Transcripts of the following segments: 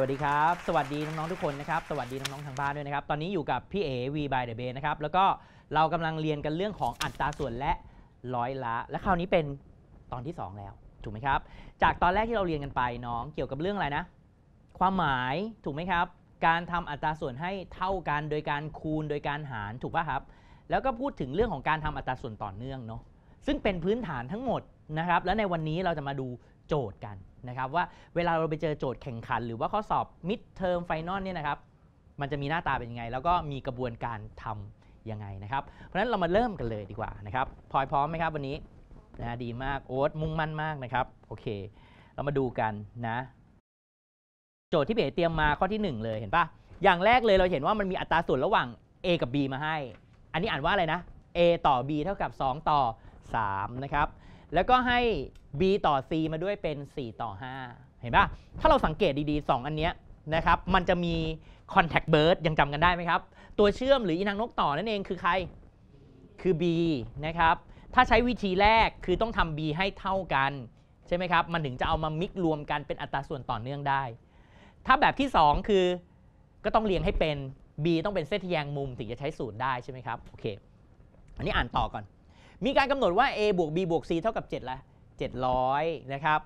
วัสดีครับสวัสดีน้องๆทุกคนนะครับสวัสดีน้องๆทางบ้านด้วยนะครับตอนนี้อยู่กับพี่เอวีบายเดอะเบนะครับแล้วก็เรากำลังเรียนกันเรื่องของอัตราส่วนและร้อยละ และคราวนี้เป็นตอนที่ 2 แล้วถูกไหมครับ จากตอนแรกที่เราเรียนกันไปน้องเกี่ยวกับเรื่องอะไรนะ ความหมายถูกไหมครับ การทำอัตราส่วนให้เท่ากันโดยการคูณโดยการหารถูกป่ะครับแล้วก็พูดถึงเรื่องของการทำอัตราส่วนต่อเนื่องเนาะซึ่งเป็นพื้นฐานทั้งหมดนะครับและในวันนี้เราจะมาดูโจทย์กันนะครับว่าเวลาเราไปเจอโจทย์แข่งขัน หรือว่าข้อสอบมิดเทอมไฟนอลเนี่ยนะครับมันจะมีหน้าตาเป็นยังไง แล้วก็มีกระบวนการทํำยังไงนะครับ เพราะฉะนั้นเรามาเริ่มกันเลยดีกว่านะครับพลอยพร้อมไหมครับ วันนี้นะดีมากโอ๊ตมุ่งมั่นมากนะครับโอเค เรามาดูกันนะ โจทย์ที่เบสเตรียมมาข้อที่ 1 เลยเห็นปะอย่างแรกเลยเราเห็นว่ามันมีอัตราส่วนระหว่าง a กับ b มาให้ อันนี้อ่านว่าอะไรนะ a ต่อ b เท่ากับ 2 ต่อ 3 นะครับแล้วก็ให้ b ต่อ c มาด้วยเป็น 4 ต่อ 5 เห็นปะถ้าเราสังเกตดีๆ 2 อันเนี้ยนะครับ มันจะมี contact bird ยังจำกันได้ไหมครับ ตัวเชื่อมหรืออีนางนกต่อ นั่นเองคือใคร คือ b นะครับ ถ้าใช้วิธีแรก คือต้องทำ b ให้เท่ากัน ใช่ไหมครับ มันถึงจะเอามามิกรวมกันเป็นอัตราส่วนต่อเนื่องได้ ถ้าแบบที่ 2 คือ ก็ต้องเรียงให้เป็น b ต้องเป็นเส้นทแยงมุมถึงจะใช้สูตรได้ใช่ไหมครับ โอเค อันนี้อ่านต่อก่อนมีการกำหนดว่า a บวก b บวก c เท่ากับ7ละ700 นะครับ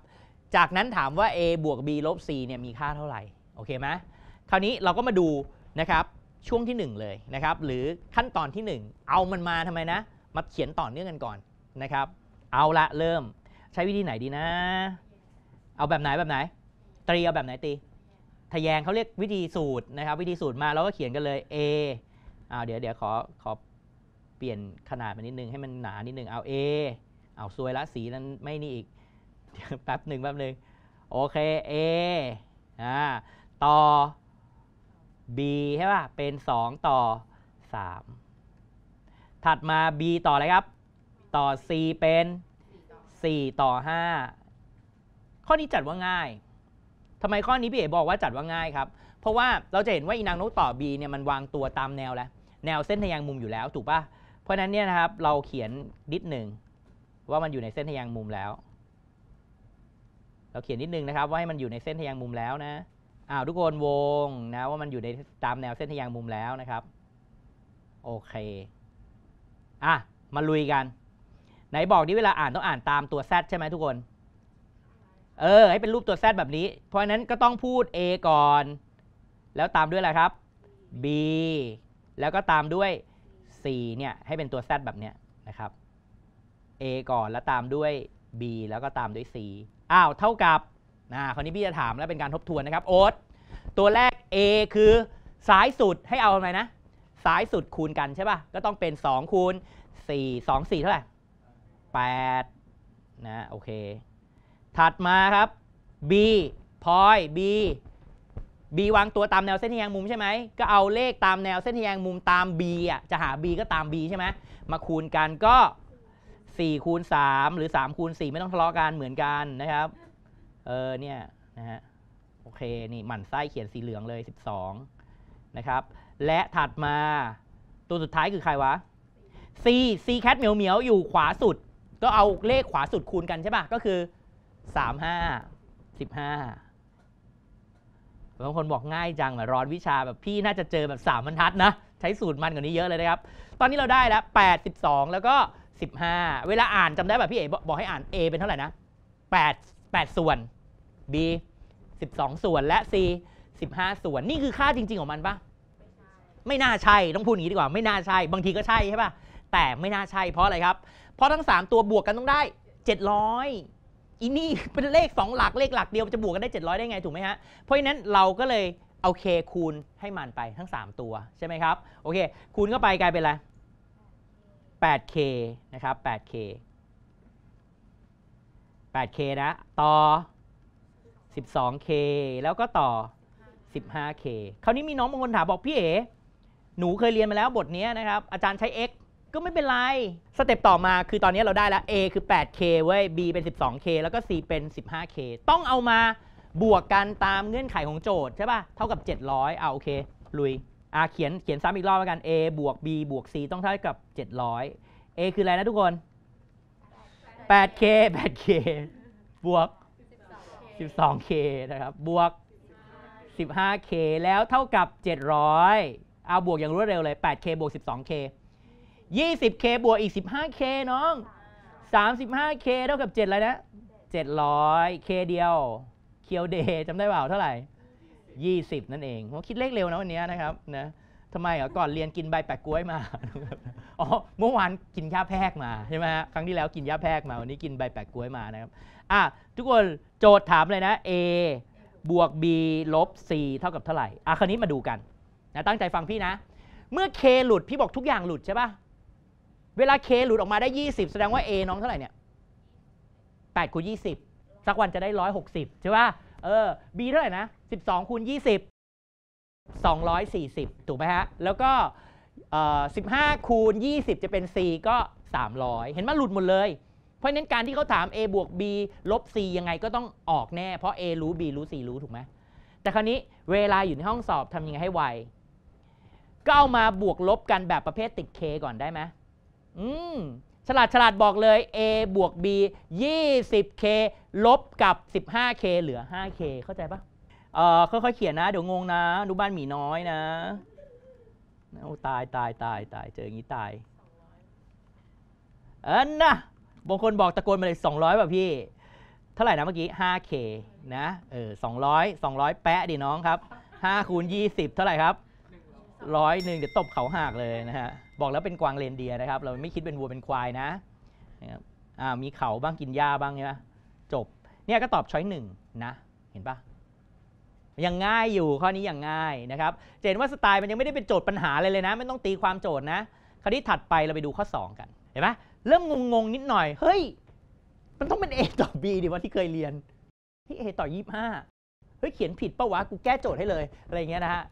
จากนั้นถามว่า a บวก b ลบ c เนี่ย มีค่าเท่าไหร่ โอเคไหมคราวนี้เราก็มาดูนะครับ ช่วงที่ 1 เลยนะครับ หรือขั้นตอนที่ 1 เอามันมาทำไมนะ มาเขียนต่อเนื่องกันก่อนนะครับ เอาละเริ่ม ใช้วิธีไหนดีนะ เอาแบบไหนแบบไหน ตรีเอาแบบไหนตีทะแยงเขาเรียกวิธีสูตรนะครับ วิธีสูตรมาเราก็เขียนกันเลย a อ้าวเดี๋ยวเดี๋ยวขอขอเปลี่ยนขนาดมานิดนึงให้มันหนานิดนึง เอา A เอาซวยละสีนั้นไม่นี่อีกแป๊บหนึ่งแป๊บหนึ่งโอเค A อ่าต่อ B ใช่ป่ะเป็น 2 ต่อ 3 ถัดมา B ต่ออะไรครับ ต่อ C เป็น 4 ต่อ 5 ข้อนี้จัดว่าง่ายทำไมข้อนี้พี่เอ๋บอกว่าจัดว่าง่ายครับ เพราะว่าเราจะเห็นว่าอีนางนกต่อ B เนี่ยมันวางตัวตามแนวแล้วแนวเส้นทะยยงมุมอยู่แล้วถูกปะ่ะเพราะนั้นเนี่ยนะครับเราเขียนนิดหนึ่ง ว่ามันอยู่ในเส้นทะยางมุมแล้ว เราเขียนนิดนึงนะครับ ว่าให้มันอยู่ในเส้นทะยางมุมแล้วนะอ้าวทุกคนวง นะว่ามันอยู่ในตามแนวเส้นทะยางมุมแล้วนะครับ โอเค อ่ะมาลุยกันไหนบอกนี่เวลาอ่านต้องอ่านตามตัวแซดใช่ไหมทุกคน เออ ให้เป็นรูปตัวแซดแบบนี้ เพราะนั้นก็ต้องพูด A ก่อน แล้วตามด้วยอะไรครับ B แล้วก็ตามด้วย c เนี่ยให้เป็นตัว z แบบเนี้ยนะครับ a ก่อนแล้วตามด้วย b แล้วก็ตามด้วย c อ้าว เท่ากับนะคราวนี้พี่จะถามแล้วเป็นการทบทวนนะครับ โอ๊ตตัวแรก a คือซ้ายสุดให้เอาอะไรนะซ้ายสุดคูณกันใช่ป่ะ ก็ต้องเป็น 2 คูณ 4 2 4 เท่าไหร่ 8 นะ โอเค ถัดมาครับ b พอย b B วางตัวตามแนวเส้นทแยงมุมใช่ไหมก็เอาเลขตามแนวเส้นทแยงมุมตาม B อ่ะ จะหา B ก็ตาม B ใช่ไหมมาคูณกันก็ 4 คูณ 3 หรือ 3 คูณ 4 ไม่ต้องทะเลาะกัน เหมือนกันนะครับเออเนี่ยนะฮะโอเคนี่หมั่นไส้เขียนสีเหลืองเลย 12 นะครับ และถัดมาตัวสุดท้ายคือใครวะ C C แคทเหมียวเหมียวอยู่ขวาสุด ก็เอาเลขขวาสุดคูณกันใช่ปะก็คือ35 15บางคนบอกง่ายจังแบบร้อนวิชาแบบพี่น่าจะเจอแบบ3บรรทัดนะ ใช้สูตรมันกว่านี้เยอะเลยนะครับ ตอนนี้เราได้แล้ว 8 12 แล้วก็ 15 เวลาอ่านจำได้แบบพี่เอ๋บอกให้อ่าน A เป็นเท่าไหร่นะ8 8ส่วน B 12 ส่วนและ C 15 ส่วนนี่คือค่าจริง ๆ ของมันปะไม่น่าใช่ ต้องพูดอย่างนี้ดีกว่า ไม่น่าใช่ บางทีก็ใช่ใช่ปะแต่ไม่น่าใช่เพราะอะไรครับ เพราะทั้ง3ตัวบวกกันต้องได้700อีนี่เป็นเลข2หลักเลขหลักเดียวจะบวกกันได้ 700 ได้ไงถูกไหมฮะเพราะฉะนั้นเราก็เลยเอาคคูณให้มันไปทั้ง 3 ตัวใช่ไหมครับ โอเค คูณเข้าไปกลายเป็นอะไร 8k นะครับ 8k 8k นะ ต่อ 12k แล้วก็ต่อ 15k คราวนี้มีน้องบางคนถามบอก พี่เอ๋หนูเคยเรียนมาแล้วบทนี้นะครับ อาจารย์ใช้ x ก็ไม่เป็นไร สเต็ปต่อมาคือตอนนี้เราได้แล้ว A คือ 8K เว้ย B เป็น 12K แล้วก็ C เป็น 15K ต้องเอามาบวกกันตามเงื่อนไขของโจทย์ใช่ป่ะ เท่ากับ 700 เอา โอเค ลุย อ่าเขียนเขียนซ้ำอีกรอบแล้วกัน A บวก B บวก C ต้องเท่ากับ 700 A คืออะไรนะทุกคน 8K 8K บวก 12K นะครับ บวก 15K แล้วเท่ากับ 700 เอาบวกอย่างรวดเร็วเลย 8K บวก 12K 20k บวกอีก 15k น้อง 35k เท่ากับ7อะไรนะ700 k เดียว เคียวเดย์จำได้เปล่าเท่าไหร่ 20 นั่นเองผมคิดเลขเร็วนะวันนี้นะครับ นะทำไมอ่ะก่อนเรียนกินใบแปะกล้วยมาอ๋อ เมื่อวานกินยาแพกมา ใช่ไหมฮะครั้งที่แล้วกินยาแพกมา วันนี้กินใบแปะกล้วยมานะครับ อ่ะ ทุกคนโจทย์ถามเลยนะ A บวก B ลบ C เท่ากับเท่าไหร่อ่ะคราวนี้มาดูกัน นะ ตั้งใจฟังพี่นะ เมื่อ K หลุด พี่บอกทุกอย่างหลุดใช่ป่ะเวลา k หลุดออกมาได้ 20 แสดงว่า a น้องเท่าไหร่เนี่ย8คูณ20 สักวันจะได้ 160 ใช่ป่ะเออ b เท่าไหร่นะ 12 คูณ 20 240 ถูกไหมฮะ แล้วก็15 คูณ 20 จะเป็น c ก็ 300 เห็นไหมหลุดหมดเลย เพราะนั้นการที่เขาถาม a บวก b ลบ c ยังไงก็ต้องออกแน่ เพราะ a รู้ b รู้ c รู้ถูกไหม แต่คราวนี้เวลาอยู่ในห้องสอบทำยังไงให้ไวก็เอามาบวกลบกันแบบประเภทติด k ก่อนได้ไหมอืม ฉลาดฉลาดบอกเลย A บวก B 20K ลบกับ 15K เหลือ 5K เข้าใจปะเออค่อย ๆ เขียนนะ เดี๋ยวงงนะ ดูบ้านหมีน้อยนะ โอ้ตายตายตายตายเจออย่างนี้ตายอันนะบางคนบอกตะโกนมาเลย 200 แบบพี่ เท่าไหร่นะเมื่อกี้ 5K นะ เออ 200 200 แปะดิน้องครับ 5 คูณ 20 เท่าไหร่ครับร้อยหนึ่ง เดี๋ยวตบเขาหักเลยนะฮะบอกแล้วเป็นกวางเลนเดียนะครับ เราไม่คิดเป็นวัวเป็นควายนะนะครับอ่า มีเขาบ้างกินหญ้าบ้างใช่ไหมจบ เนี่ยก็ตอบช้อยหนึ่งนะ เห็นปะยังง่ายอยู่ข้อนี้ยังง่ายนะครับ เจนว่าสไตล์มันยังไม่ได้เป็นโจทย์ปัญหาเลยเลยนะไม่ต้องตีความโจทย์นะคราวนี้ถัดไปเราไปดูข้อ 2 กันเห็นไหมเริ่มงงงนิดหน่อยเฮ้ยมันต้องเป็น A ต่อ B ดิว่าที่เคยเรียนที่ A ต่อ25เฮ้ยเขียนผิดปะวะกูแก้โจทย์ให้เลยอะไรเงี้ยนะฮะ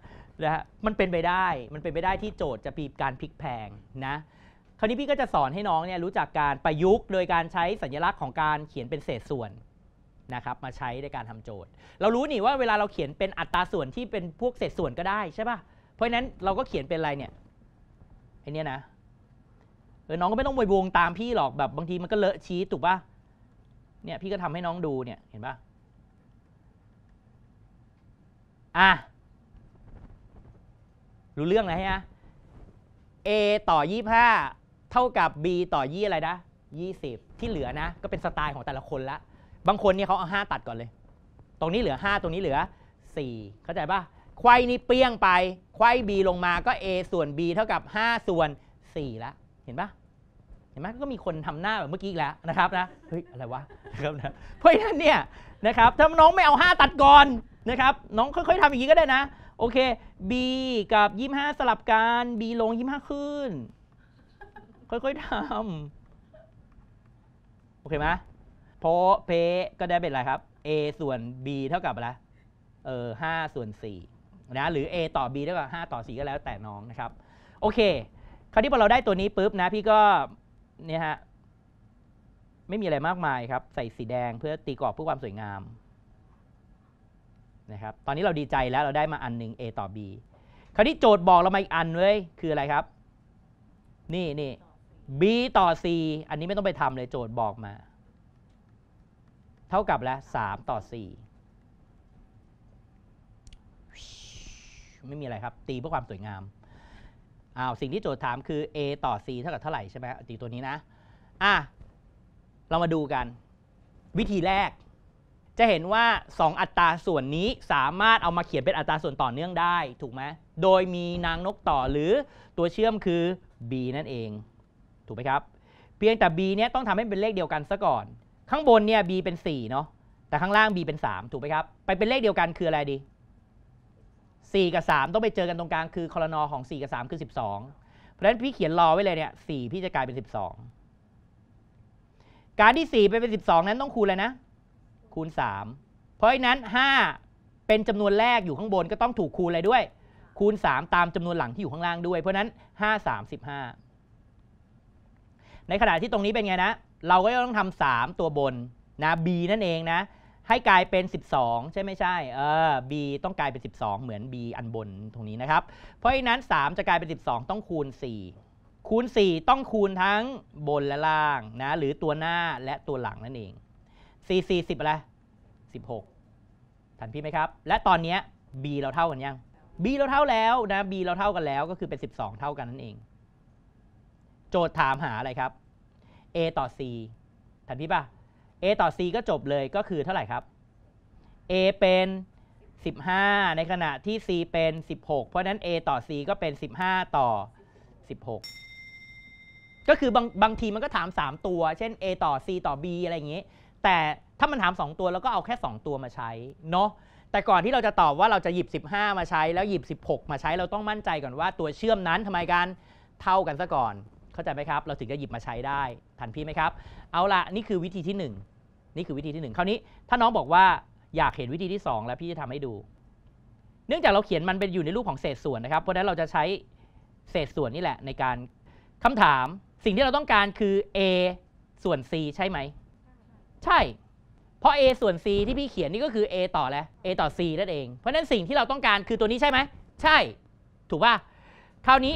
นะฮะมันเป็นไปได้ มันเป็นไปได้ที่โจทย์จะปีการพลิกแพงนะ คราวนี้พี่ก็จะสอนให้น้องเนี่ยรู้จักการประยุกต์โดยการใช้สัญลักษณ์ของการเขียนเป็นเศษส่วนนะครับ มาใช้ในการทำโจทย์ เรารู้นี่ว่าเวลาเราเขียนเป็นอัตราส่วนที่เป็นพวกเศษส่วนก็ได้ใช่ป่ะ เพราะฉะนั้นเราก็เขียนเป็นอะไรเนี่ยไอเนี้ยนะ เออ น้องก็ไม่ต้องไปวงตามพี่หรอก แบบบางทีมันก็เลอะชี้ถูกป่ะ เนี่ยพี่ก็ทำให้น้องดูเนี่ย เห็นป่ะ อ่ะรู้เรื่องเลยวะไหม A ต่อ 25 เท่ากับ B ต่อยี่อะไรนะ 20 ที่เหลือนะ ก็เป็นสไตล์ของแต่ละคนละ บางคนเนี่ยเขาเอา 5 ตัดก่อนเลย ตรงนี้เหลือ 5 ตรงนี้เหลือ 4 เข้าใจปะไขว้นี้เปี้ยงไปไขว้ B ลงมาก็ A ส่วน B เท่ากับ 5 ส่วน4ละ เห็นปะเห็นไหมก็มีคนทำหน้าแบบเมื่อกี้แล้วนะครับนะ เฮ้ยอะไรวะครับนะ เพราะฉะนั้นเนี่ยนะครับถ้าน้องไม่เอา5ตัดก่อนนะครับ น้องค่อยๆทำอย่างนี้ก็ได้นะโอเค B กับ 25 สลับกัน B ลง 25 ขึ้น ค่อยๆทำ โอเคไหมเพราะเพก็ได้เป็นอะไรครับ A ส่วน B เท่ากับอะไร เออ5ส่วน4นะ หรือ A ต่อ B เท่ากับ5ต่อ 4 ก็แล้วแต่น้องนะครับ โอเค คราวนี้พอเราได้ตัวนี้ปุ๊บนะ พี่ก็เนี่ยฮะ ไม่มีอะไรมากมายครับ ใส่สีแดงเพื่อตีกรอบเพื่อความสวยงามนะครับตอนนี้เราดีใจแล้วเราได้มาอันหนึ่ง A ต่อ B คราวนี้โจทย์บอกเรามาอีกอันเลยคืออะไรครับนี่นี่ B ต่อ C อันนี้ไม่ต้องไปทำเลยโจทย์บอกมา เท่ากับแล้ว 3 ต่อ4ไม่มีอะไรครับ ตีเพื่อความสวยงามอ้าวสิ่งที่โจทย์ถามคือ A ต่อ C เท่ากับเท่าไหร่ใช่ไหมตีตัวนี้นะอ่ะเรามาดูกัน วิธีแรกจะเห็นว่า 2 อัตราส่วนนี้สามารถเอามาเขียนเป็นอัตราส่วนต่อเนื่องได้ถูกไหมโดยมีนางนกต่อหรือตัวเชื่อมคือ b นั่นเอง ถูกไหมครับ เพียงแต่ b เนี้ยต้องทำให้เป็นเลขเดียวกันซะก่อนข้างบนเนี่ย b เป็น 4 เนาะแต่ข้างล่าง b เป็น 3 ถูกไหมครับ ไปเป็นเลขเดียวกันคืออะไรดี 4 กับ 3 ต้องไปเจอกันตรงกลางคือคอรนอของ 4 กับ 3 คือ 12 เพราะฉะนั้นพี่เขียนรอไว้เลยเนี่ย4พี่จะกลายเป็น 12 การที่ 4 ไปเป็น 12 นั้นต้องคูณเลยนะคูณ3เพราะฉะนั้น 5 เป็นจำนวนแรกอยู่ข้างบนก็ต้องถูกคูณอะไรด้วย คูณ 3 ตามจำนวนหลังที่อยู่ข้างล่างด้วย เพราะนั้น 5 35ในขณะที่ตรงนี้เป็นไงนะเราก็ต้องทำ 3 ตัวบนนะ b นั่นเองนะให้กลายเป็น 12 ใช่ไม่ใช่เออ b ต้องกลายเป็น 12 เหมือน b อันบนตรงนี้นะครับเพราะฉะนั้น 3 จะกลายเป็น 12 ต้องคูณ 4 คูณ 4 ต้องคูณทั้งบนและล่างนะหรือตัวหน้าและตัวหลังนั่นเอง CC 10 อะไร 16 ทันพี่ไหมครับ และตอนนี้ B เราเท่ากันยัง B เราเท่าแล้วนะ B เราเท่ากันแล้วก็คือเป็น 12 เท่ากันนั่นเอง โจทย์ถามหาอะไรครับ A ต่อ C ทันพี่ป่ะ A ต่อ C ก็จบเลยก็คือเท่าไหร่ครับ A เป็น 15 ในขณะที่ C เป็น 16 เพราะนั้น A ต่อ C ก็เป็น 15 ต่อ 16 ก็คือบางบางทีมันก็ถาม 3 ตัว เช่น A ต่อ C ต่อ B อะไรอย่างนงี้แต่ถ้ามันถาม2ตัวเราก็เอาแค่2 ตัวมาใช้เนาะแต่ก่อนที่เราจะตอบว่าเราจะหยิบ15 มาใช้แล้วหยิบ16 มาใช้เราต้องมั่นใจก่อนว่า ตัวเชื่อมนั้นทำไมกันเท่ากันซะก่อนเข้าใจไหมครับ เราถึงจะหยิบมาใช้ได้ ทันพี่ไหมครับเอาละนี่คือวิธีที่ 1 นี่คือวิธีที่1คราวนี้ ถ้าน้องบอกว่าอยากเห็นวิธีที่ 2 แล้วพี่จะทำให้ดู เนื่องจากเราเขียนมันเป็นอยู่ในรูปของเศษส่วนนะครับเพราะนั้นเราจะใช้เศษส่วนนี่แหละในการคำถามสิ่งที่เราต้องการคือ a ส่วน c ใช่ไหมใช่ เพราะ a ส่วน c ที่พี่เขียนนี่ก็คือ a ต่อแล้ว a ต่อ c นั่นเอง เพราะนั้นสิ่งที่เราต้องการคือตัวนี้ใช่ไหม ใช่ ถูกป่ะคราวนี้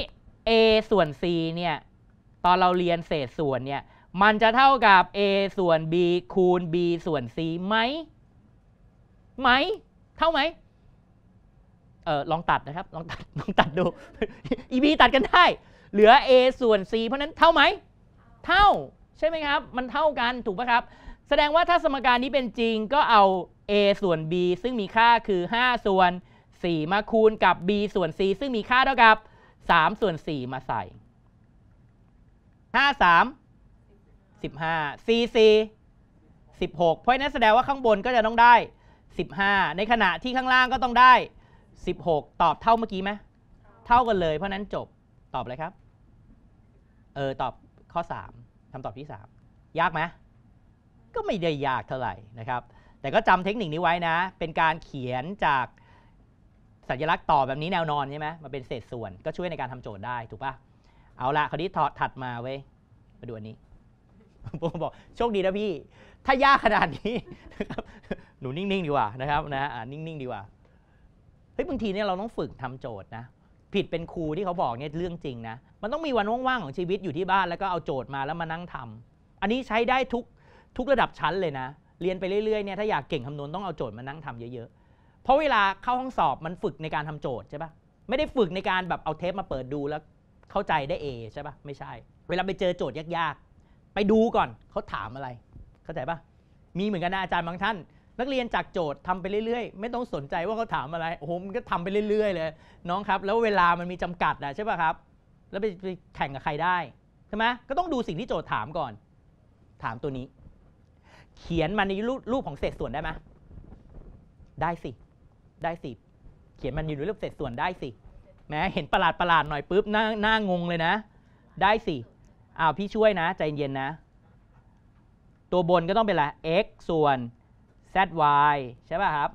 a ส่วน c เนี่ย ตอนเราเรียนเศษส่วนเนี่ย มันจะเท่ากับ a ส่วน b คูณ b ส่วน c ไหม ไหม เท่าไหมเออลองตัดนะครับ ลองตัด ลองตัดดู e b ตัดกันได้ เหลือ a ส่วน c เพราะนั้นเท่าไหม เท่า ใช่ไหมครับ มันเท่ากัน ถูกไหมครับแสดงว่าถ้าสมการนี้เป็นจริงก็เอา a ส่วน b ซึ่งมีค่าคือ 5 ส่วน 4 มาคูณกับ b ส่วน c ซึ่งมีค่าเท่ากับ 3 ส่วน 4 มาใส่ 5 3 15 c c 16 เพราะนั้นแสดงว่าข้างบนก็จะต้องได้ 15 ในขณะที่ข้างล่างก็ต้องได้ 16 ตอบเท่าเมื่อกี้ไหม เท่ากันเลยเพราะนั้นจบ ตอบเลยครับ เออ ตอบข้อ3คำตอบที่ 3 ยากไหมก็ไม่ได้ยากเท่าไหร่นะครับ แต่ก็จำเทคนิคนี้ไว้นะ เป็นการเขียนจากสัญลักษณ์ต่อแบบนี้แนวนอนใช่ไหม มาเป็นเศษส่วนก็ช่วยในการทำโจทย์ได้ถูกปะเอาละคราวนี้ถอดถัดมาเว้ยมาดูอันนี้ ผมบอก โชคดีนะพี่ ถ้ายากขนาดนี้ หนูนิ่ง ๆ ดีกว่านะครับนะนิ่งๆ ดีกว่า เฮ้ยบางทีเนี่ยเราต้องฝึกทำโจทย์นะ ผิดเป็นครูที่เขาบอกเนี่ยเรื่องจริงนะ มันต้องมีวันว่างๆของชีวิตอยู่ที่บ้านแล้วก็เอาโจทย์มาแล้วมานั่งทำ อันนี้ใช้ได้ทุกทุกระดับชั้นเลยนะ เรียนไปเรื่อยๆเนี่ยถ้าอยากเก่งคำนวณต้องเอาโจทย์มานั่งทำเยอะๆ เพราะเวลาเข้าห้องสอบมันฝึกในการทำโจทย์ใช่ปะไม่ได้ฝึกในการแบบเอาเทปมาเปิดดูแล้วเข้าใจได้เอใช่ปะไม่ใช่ เวลาไปเจอโจทย์ยากๆ ไปดูก่อนเขาถามอะไร เข้าใจปะมีเหมือนกันนะอาจารย์บางท่าน นักเรียนจากโจทย์ทำไปเรื่อย ๆ ไม่ต้องสนใจว่าเขาถามอะไรโอ้โหมันก็ทำไปเรื่อยๆเลยน้องครับ แล้วเวลามันมีจำกัดนะใช่ปะครับ แล้วไปแข่งกับใครได้ใช่ไหมก็ต้องดูสิ่งที่โจทย์ถามก่อน ถามตัวนี้เขียนมาในรูปของเศษส่วนได้ไหมได้สิ ได้สิ เขียนมันอยู่ในรูปเศษส่วนได้สิ แม้เห็นประหลาดประหลาดหน่อยปุ๊บหน้าหน้างงเลยนะ ได้สิอ้าวพี่ช่วยนะใจเย็นนะ ตัวบนก็ต้องเป็นอะไร x ส่วน zy ใช่ป่ะครับ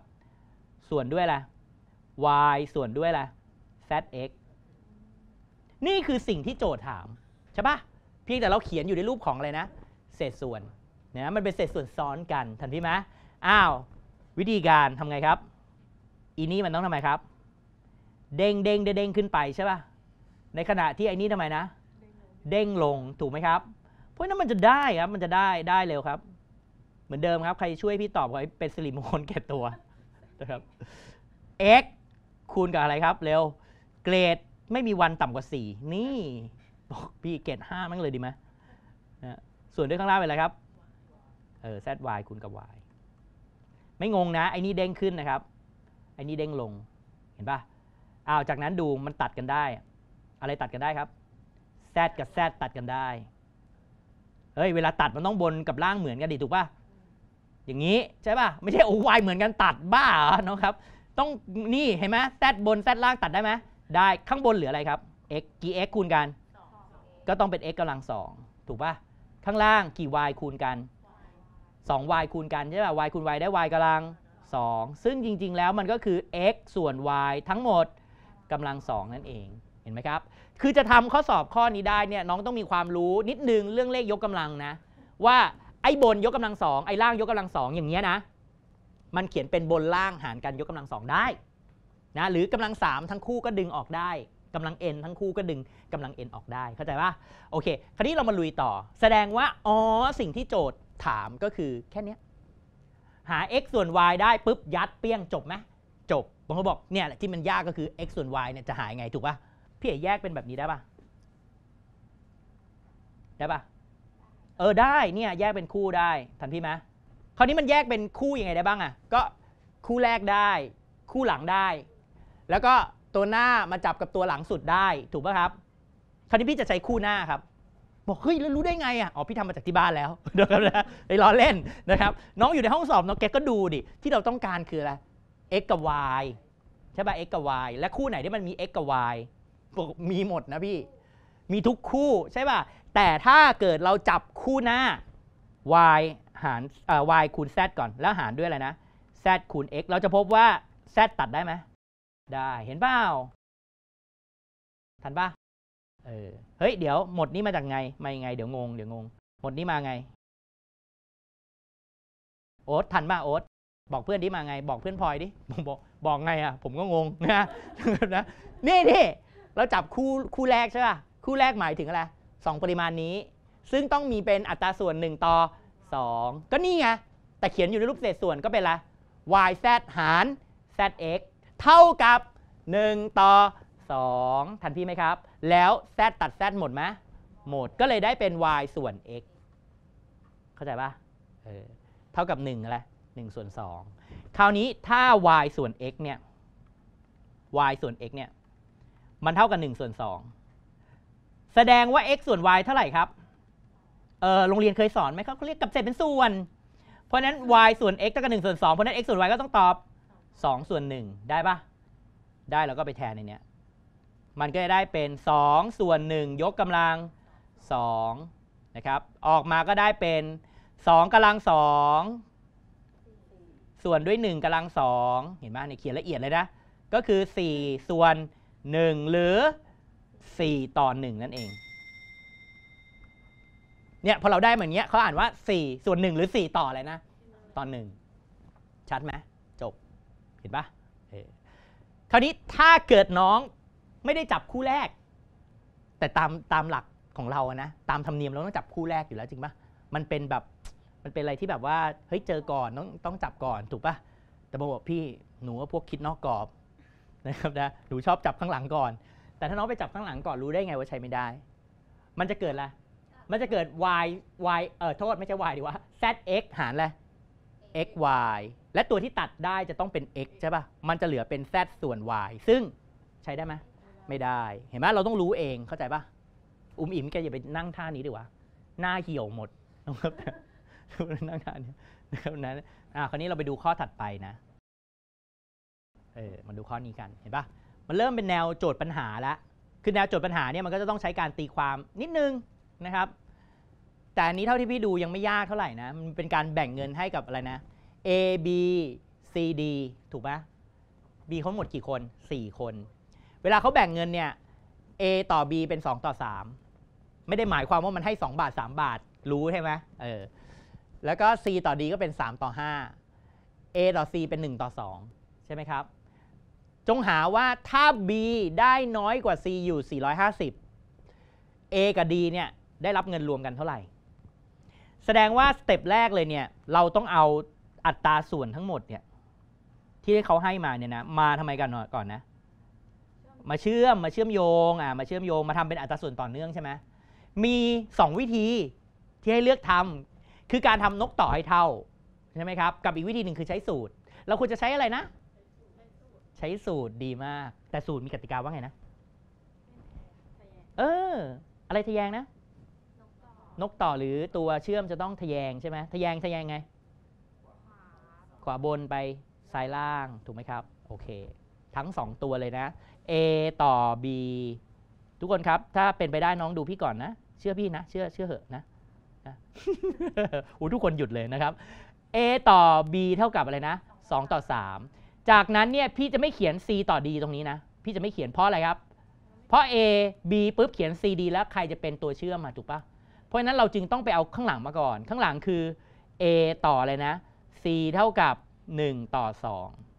ส่วนด้วยอะไร y ส่วนด้วยอะไร zx นี่คือสิ่งที่โจทย์ถามใช่ป่ะ เพียงแต่เราเขียนอยู่ในรูปของอะไรนะ เศษส่วนนะมันเป็นเศษส่วนซ้อนกันทันทีไหมอ้าว วิธีการทำไงครับ อีนี้มันต้องทำไมครับ เด้งเด้งเด้งขึ้นไปใช่ป่ะ ในขณะที่ไอ้นี้ทำไมนะ เด้งลงถูกไหมครับ เพราะนั้นมันจะได้ครับ มันจะได้ได้เร็วครับ เหมือนเดิมครับ ใครช่วยพี่ตอบ่อนเป็นสลิมโคนแก่ตัวนะครับ x คูณกับอะไรครับเร็วเกรดไม่มีวันต่ำกว่า4นี่บอกพี่เกรด5มั้งเลยดีไหมนะส่วนด้วยข้างล่างเป็นอะไรครับเออ zy คูณกับ y ไม่งงนะไอ้นี่เด้งขึ้นนะครับไอ้นี่เด้งลงเห็นปะอ้าวจากนั้นดูมันตัดกันได้ อะไรตัดกันได้ครับ z กับ z ตัดกันได้เฮ้ยเวลาตัดมันต้องบนกับล่างเหมือนกันดิถูกปะอย่างนี้ใช่ปะไม่ใช่โอ้ยเหมือนกันตัดบ้าเนาะครับต้องนี่เห็นไหม z บน z ล่างตัดได้ไหมได้ข้างบนเหลืออะไรครับ x กี่ x คูณกันก็ต้องเป็น x กำลังสองถูกปะข้างล่างกี่ y คูณกัน 2y คูณกัน ใช่ป่ะ y คูณ y ได้ y กำลัง 2 ซึ่งจริง ๆ แล้วมันก็คือ x ส่วน y ทั้งหมด กำลัง 2 นั่นเอง เห็นไหมครับ คือจะทำข้อสอบข้อนี้ได้เนี่ยน้องต้องมีความรู้นิดนึงเรื่องเลขยกกำลังนะ ว่าไอ้บนยกกำลัง 2 ไอ้ล่างยกกำลัง 2 อย่างเงี้ยนะ มันเขียนเป็นบนล่างหารกันยกกำลัง 2 ได้นะหรือกำลัง 3ทั้งคู่ก็ดึงออกได้กำลัง n ทั้งคู่ก็ดึงกำลัง n ออกได้เข้าใจปะโอเคคราวนี้เรามาลุยต่อ แสดงว่าอ๋อสิ่งที่โจทย์ถามก็คือแค่นี้ หา x ส่วน y ได้ปุ๊บยัดเปี้ยงจบไหมจบบางคนบอกเนี่ยแหละที่มันยากก็คือ x ส่วน y เนี่ยจะหายไงถูกปะ่ะพี่เอแยกเป็นแบบนี้ได้ปะ่ะได้ปะ่ะ เออได้เนี่ยแยกเป็นคู่ได้ทันพี่ไหมคราวนี้มันแยกเป็นคู่ยังไงได้บ้างอะ่ะก็คู่แรกได้ คู่หลังได้ แล้วก็ตัวหน้ามาจับกับตัวหลังสุดได้ถูกป่ะครับ คราวนี้พี่จะใช้คู่หน้าครับบอกเฮ้ย แล้วรู้ได้ไงอ่ะ อ๋อพี่ทำมาจากที่บ้านแล้วเดี๋ยวนะไปล้อเล่นนะครับน้องอยู่ในห้องสอบน้องแกก็ดูดิที่เราต้องการคืออะไร x กับ y ใช่ป่ะ x กับ y และคู่ไหนที่มันมี x กับ y มีหมดนะพี่มีทุกคู่ใช่ป่ะแต่ถ้าเกิดเราจับคู่หน้า y หารเอ่อ y คูณ z ก่อนแล้วหารด้วยอะไรนะ z คูณ x เราจะพบว่า z ตัดได้ไหมได้เห็นเปล่าทันป่ะเออเฮ้ยเดี๋ยวหมดนี้มาจากไงมาไง เดี๋ยวงงเดี๋ยวงง หมดนี้มาไง โอ๊ตทันป่ะโอ๊ตบอกเพื่อนดิมาไง บอกเพื่อนพลอยดิบอกบอกไงอ่ะผมก็งงนะนะนี่นี่เราจับคู่คู่แรกใช่ป่ะคู่แรกหมายถึงอะไรสองปริมาณนี้ ซึ่งต้องมีเป็นอัตราส่วน 1ต่อ2 ก็นี่ไงแต่เขียนอยู่ในรูปเศษส่วนก็เป็นละ y z หาร z x เท่ากับ 1 ต่อ2ทันทีไหมครับ แล้ว z ตัด z หมดไหมหมดก็เลยได้เป็น y ส่วน x เข้าใจปะเออเท่ากับ 1 อะไร1ส่วน2คราวนี้ถ้า y ส่วน x เนี่ย y ส่วน x เนี่ยมัน เท่ากับ 1 ส่วน 2 แสดงว่า x ส่วน y เท่าไหร่ครับเออโรงเรียนเคยสอนไหมครับเขาเรียกกับเศษเป็นส่วน เพราะนั้น y ส่วน x เท่ากับ1ส่วน2เพราะนั้น x ส่วน y ก็ต้องตอบ2ส่วน1ได้ปะได้แล้วก็ไปแทนในเนี้ยมันก็จะได้เป็น 2 ส่วน 1 ยกกำลัง2นะครับออกมาก็ได้เป็น 2กำลัง2ส่วนด้วย 1กำลัง2เห็นไหมในเขียนละเอียดเลยนะก็คือ 4 ส่วน 1 หรือ 4 ต่อ 1 นั่นเองเนี่ยพอเราได้เหมือนเนี้ยเขาอ่านว่า4ส่วน1หรือ 4 ต่ออะไรนะต่อ 1 ชัดไหมจบ เห็นปะคราวนี้ถ้าเกิดน้องไม่ได้จับคู่แรก แต่ตามตามหลักของเราอะนะ ตามธรรมเนียมเราต้องจับคู่แรกอยู่แล้วจริงปะมันเป็นแบบ มันเป็นอะไรที่แบบว่า เฮ้ย เจอก่อนต้องต้องจับก่อนถูกปะแต่บอกพี่หนูว่าพวกคิดนอกกรอบนะครับนะ หนูชอบจับข้างหลังก่อน แต่ถ้าน้องไปจับข้างหลังก่อนรู้ได้ไงว่าใช้ไม่ได้ มันจะเกิดอะไรมันจะเกิด y y เออโทษไม่ใช่ y ดีวะ z x หารอะไร x y และตัวที่ตัดได้จะต้องเป็น x ใช่ปะมันจะเหลือเป็น z ส่วน y ซึ่งใช้ได้ไหมไม่ได้ เห็นไหมเราต้องรู้เองเข้าใจปะอุ้มอิ๋มแกอย่าไปนั่งท่านี้ดีกว่า หน้าเหี่ยวหมดนะครับนั่งท่านี้นะครับนั้นอ่าคราวนี้เราไปดูข้อถัดไปนะเออมาดูข้อนี้กันเห็นปะมันเริ่มเป็นแนวโจทย์ปัญหาละคือแนวโจทย์ปัญหาเนี่ยมันก็จะต้องใช้การตีความนิดนึงนะครับ แต่อันนี้เท่าที่พี่ดูยังไม่ยากเท่าไหร่นะมันเป็นการแบ่งเงินให้กับอะไรนะ A B C D ถูกปะ B เขาหมดกี่คน4คนเวลาเขาแบ่งเงินเนี่ย A ต่อ B เป็น 2 ต่อ 3 ไม่ได้หมายความว่ามันให้ 2 บาท 3 บาท รู้ใช่ไหมเออ แล้วก็ C ต่อ D ก็เป็น 3 ต่อ 5 A ต่อ C เป็น 1 ต่อ 2 ใช่ไหมครับ จงหาว่าถ้า B ได้น้อยกว่า C อยู่ 450 A กับ D เนี่ยได้รับเงินรวมกันเท่าไหร่ แสดงว่าสเต็ปแรกเลยเนี่ยเราต้องเอาอัตราส่วนทั้งหมดเนี่ยที่เขาให้มาเนี่ยนะ มาทำไมกันก่อนนะมาเชื่อมมาเชื่อมโยงอ่ามาเชื่อมโยงมาทำเป็นอัตราส่วนต่อเนื่องใช่ไหมมี 2 วิธีที่ให้เลือกทำ คือการทำนกต่อให้เท่า ใช่ไหมครับกับอีกวิธีหนึ่งคือใช้สูตร เราควรจะใช้อะไรนะ ใช้สูตรดีมาก แต่สูตรมีกติกาว่าไงนะเอออะไรทะแยงนะ นกต่อหรือตัวเชื่อมจะต้องทะแยงใช่ไหมทะแยงทะแยงไงขวาบนไปซ้ายล่าง ถูกไหมครับ โอเค ทั้ง 2 ตัวเลยนะ A ต่อ B ทุกคนครับ ถ้าเป็นไปได้น้องดูพี่ก่อนนะ เชื่อพี่นะ เชื่อเชื่อเหอะนะอู้ทุกคนหยุดเลยนะครับ A ต่อ B เท่ากับอะไรนะ2ต่อ 3 จากนั้นเนี่ยพี่จะไม่เขียน C ต่อ D ตรงนี้นะ พี่จะไม่เขียนเพราะอะไรครับ เพราะ A B ปุ๊บเขียน C D แล้วใครจะเป็นตัวเชื่อมมาถูกปะเพราะฉะนั้นเราจึงต้องไปเอาข้างหลังมาก่อน ข้างหลังคือ A ต่ออะไรนะ C เท่ากับ 1 ต่อ 2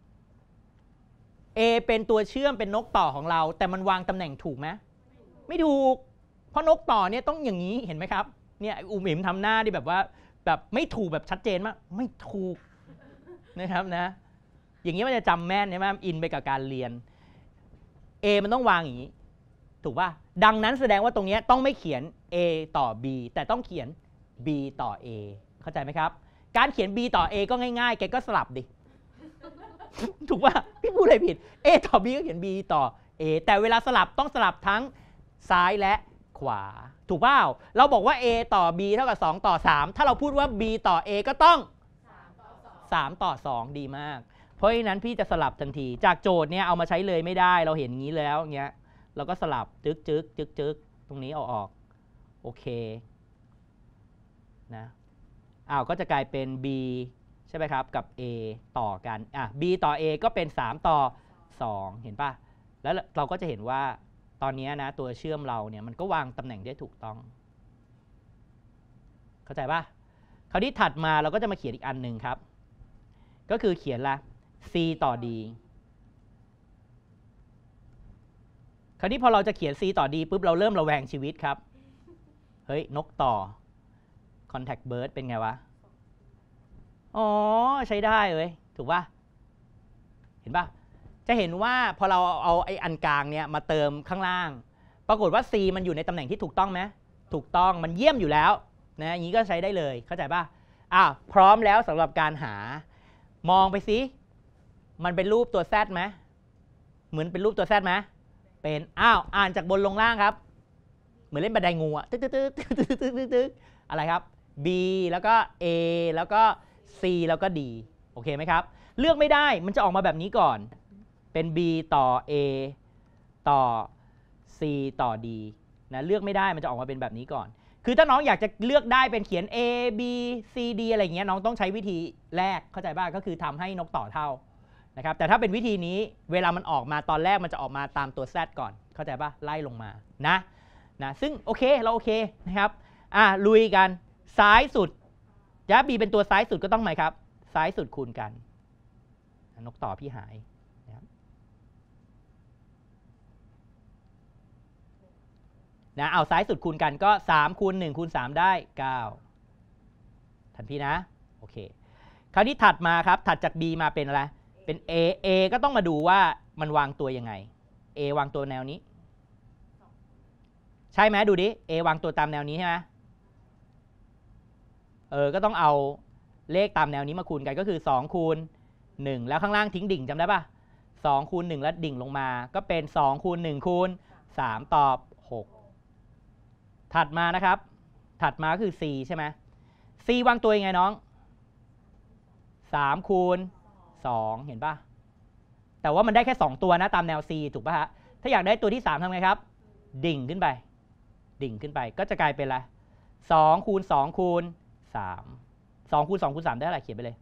A เป็นตัวเชื่อมเป็นนกต่อของเรา แต่มันวางตำแหน่งถูกไหมไม่ถูก เพราะนกต่อเนี่ยต้องอย่างนี้เห็นไหมครับเนี่ยอุ๋มอิ๋มทำหน้าที่แบบว่าแบบไม่ถูกแบบชัดเจนมากไม่ถูกนะครับนะอย่างนี้มันจะจำแม่นใช่ไหมอินไปกับการเรียน A มันต้องวางอย่างนี้ ถูกป่ะดังนั้นแสดงว่าตรงนี้ต้องไม่เขียน A ต่อ B แต่ต้องเขียน B ต่อ A เข้าใจไหมครับ การเขียน B ต่อ A ก็ง่ายๆ แกก็สลับดิถูกว่าพี่พูดอะไรผิด A ต่อ B ก็เขียน B ต่อ A แต่เวลาสลับต้องสลับทั้งซ้ายและขวา ถูกเปล่าเราบอกว่า A ต่อ B เท่ากับ 2 ต่อ 3 ถ้าเราพูดว่า B ต่อ A ก็ต้อง 3 ต่อ2ดีมาก เพราะฉะนั้นพี่จะสลับทันที จากโจทย์เนี่ยเอามาใช้เลยไม่ได้เราเห็นงี้แล้วเงี้ยเราก็สลับจึกจึกจึกจึกตรงนี้เอาออก โอเคนะอ้าวก็จะกลายเป็น B ช่ไหมครับกับ A ต่อกันอ่ะ B ต่อ A ก็เป็น 3 ต่อ 2 เห็นปะแล้วเราก็จะเห็นว่าตอนนี้นะตัวเชื่อมเราเนี่ยมันก็วางตำแหน่งได้ถูกต้อง เข้าใจปะคราวนี้ถัดมาเราก็จะมาเขียนอีกอันหนึ่งครับ ก็คือเขียนละ C ต่อ D คราวนี้พอเราจะเขียน C ต่อ D ปุ๊บเราเริ่มระแวงชีวิตครับเฮ้ยนกต่อ contact bird เป็นไงวะอ๋อใช้ได้เลยถูกป่ะเห็นป่ะจะเห็นว่าพอเราเอาไอ้อันกลางเนี่ยมาเติมข้างล่าง ปรากฏว่า C มันอยู่ในตำแหน่งที่ถูกต้องไหมถูกต้องมันเยี่ยมอยู่แล้วนะอย่างนี้ก็ใช้ได้เลย เข้าใจป่ะอ้าวพร้อมแล้วสำหรับการหา มองไปสิมันเป็นรูปตัว Z ไหมเหมือนเป็นรูปตัว Z ไหมเป็นอ้าว อ่านจากบนลงล่างครับ เหมือนเล่นบันไดงูอะตึ๊ดตึ๊ดตึ๊ดตึ๊ดตึ๊ดตึ๊ดอะไรครับ B แล้วก็ A แล้วก็ C แล้วก็ D โอเคไหมครับ เลือกไม่ได้มันจะออกมาแบบนี้ก่อน เป็น B ต่อ A ต่อ C ต่อ D นะเลือกไม่ได้มันจะออกมาเป็นแบบนี้ก่อน คือถ้าน้องอยากจะเลือกได้เป็นเขียน A B C D อะไรเงี้ยน้องต้องใช้วิธีแรกเข้าใจ้างก็คือทำให้นกต่อเท่านะครับแต่ถ้าเป็นวิธีนี้เวลามันออกมาตอนแรกมันจะออกมาตามตัว Z ก่อน เข้าใจป่ะไล่ลงมานะนะซึ่งโอเคเราโอเคนะครับอ่ะลุยกัน ซ้ายสุดย้าบีเป็นตัวซ้ายสุดก็ต้องไหมครับ ซ้ายสุดคูณกัน นกต่อพี่หายนะนะเอาซ้ายสุดคูณกันก็3คูณ1คูณ3ได้9ทันพี่นะ โอเค คราวนี้ถัดมาครับถัดจาก B มาเป็นอะไร เป็น A A ก็ต้องมาดูว่ามันวางตัวยังไง A วางตัวแนวนี้ ใช่ไหมดูดิ A วางตัวตามแนวนี้ใช่ไหมเออก็ต้องเอาเลขตามแนวนี้มาคูณกันก็คือ2คูณ1แล้วข้างล่างทิ้งดิ่งจำได้ปะ2คูณ1แล้วดิ่งลงมาก็เป็น2คูณ1คูณ3ตอบ 6 ถัดมานะครับ ถัดมาคือ 4 ใช่ไหม4วางตัวยังไงน้อง3คูณ2เห็นปะแต่ว่ามันได้แค่ 2 ตัวนะตามแนว C ถูกปะฮะ ถ้าอยากได้ตัวที่ 3ทำไงครับ ดิ่งขึ้นไป ดิ่งขึ้นไป ก็จะกลายเป็นอะไร2คูณ2คูณสามสองคูณสองคูณสามได้อะไรเขียนไปเลย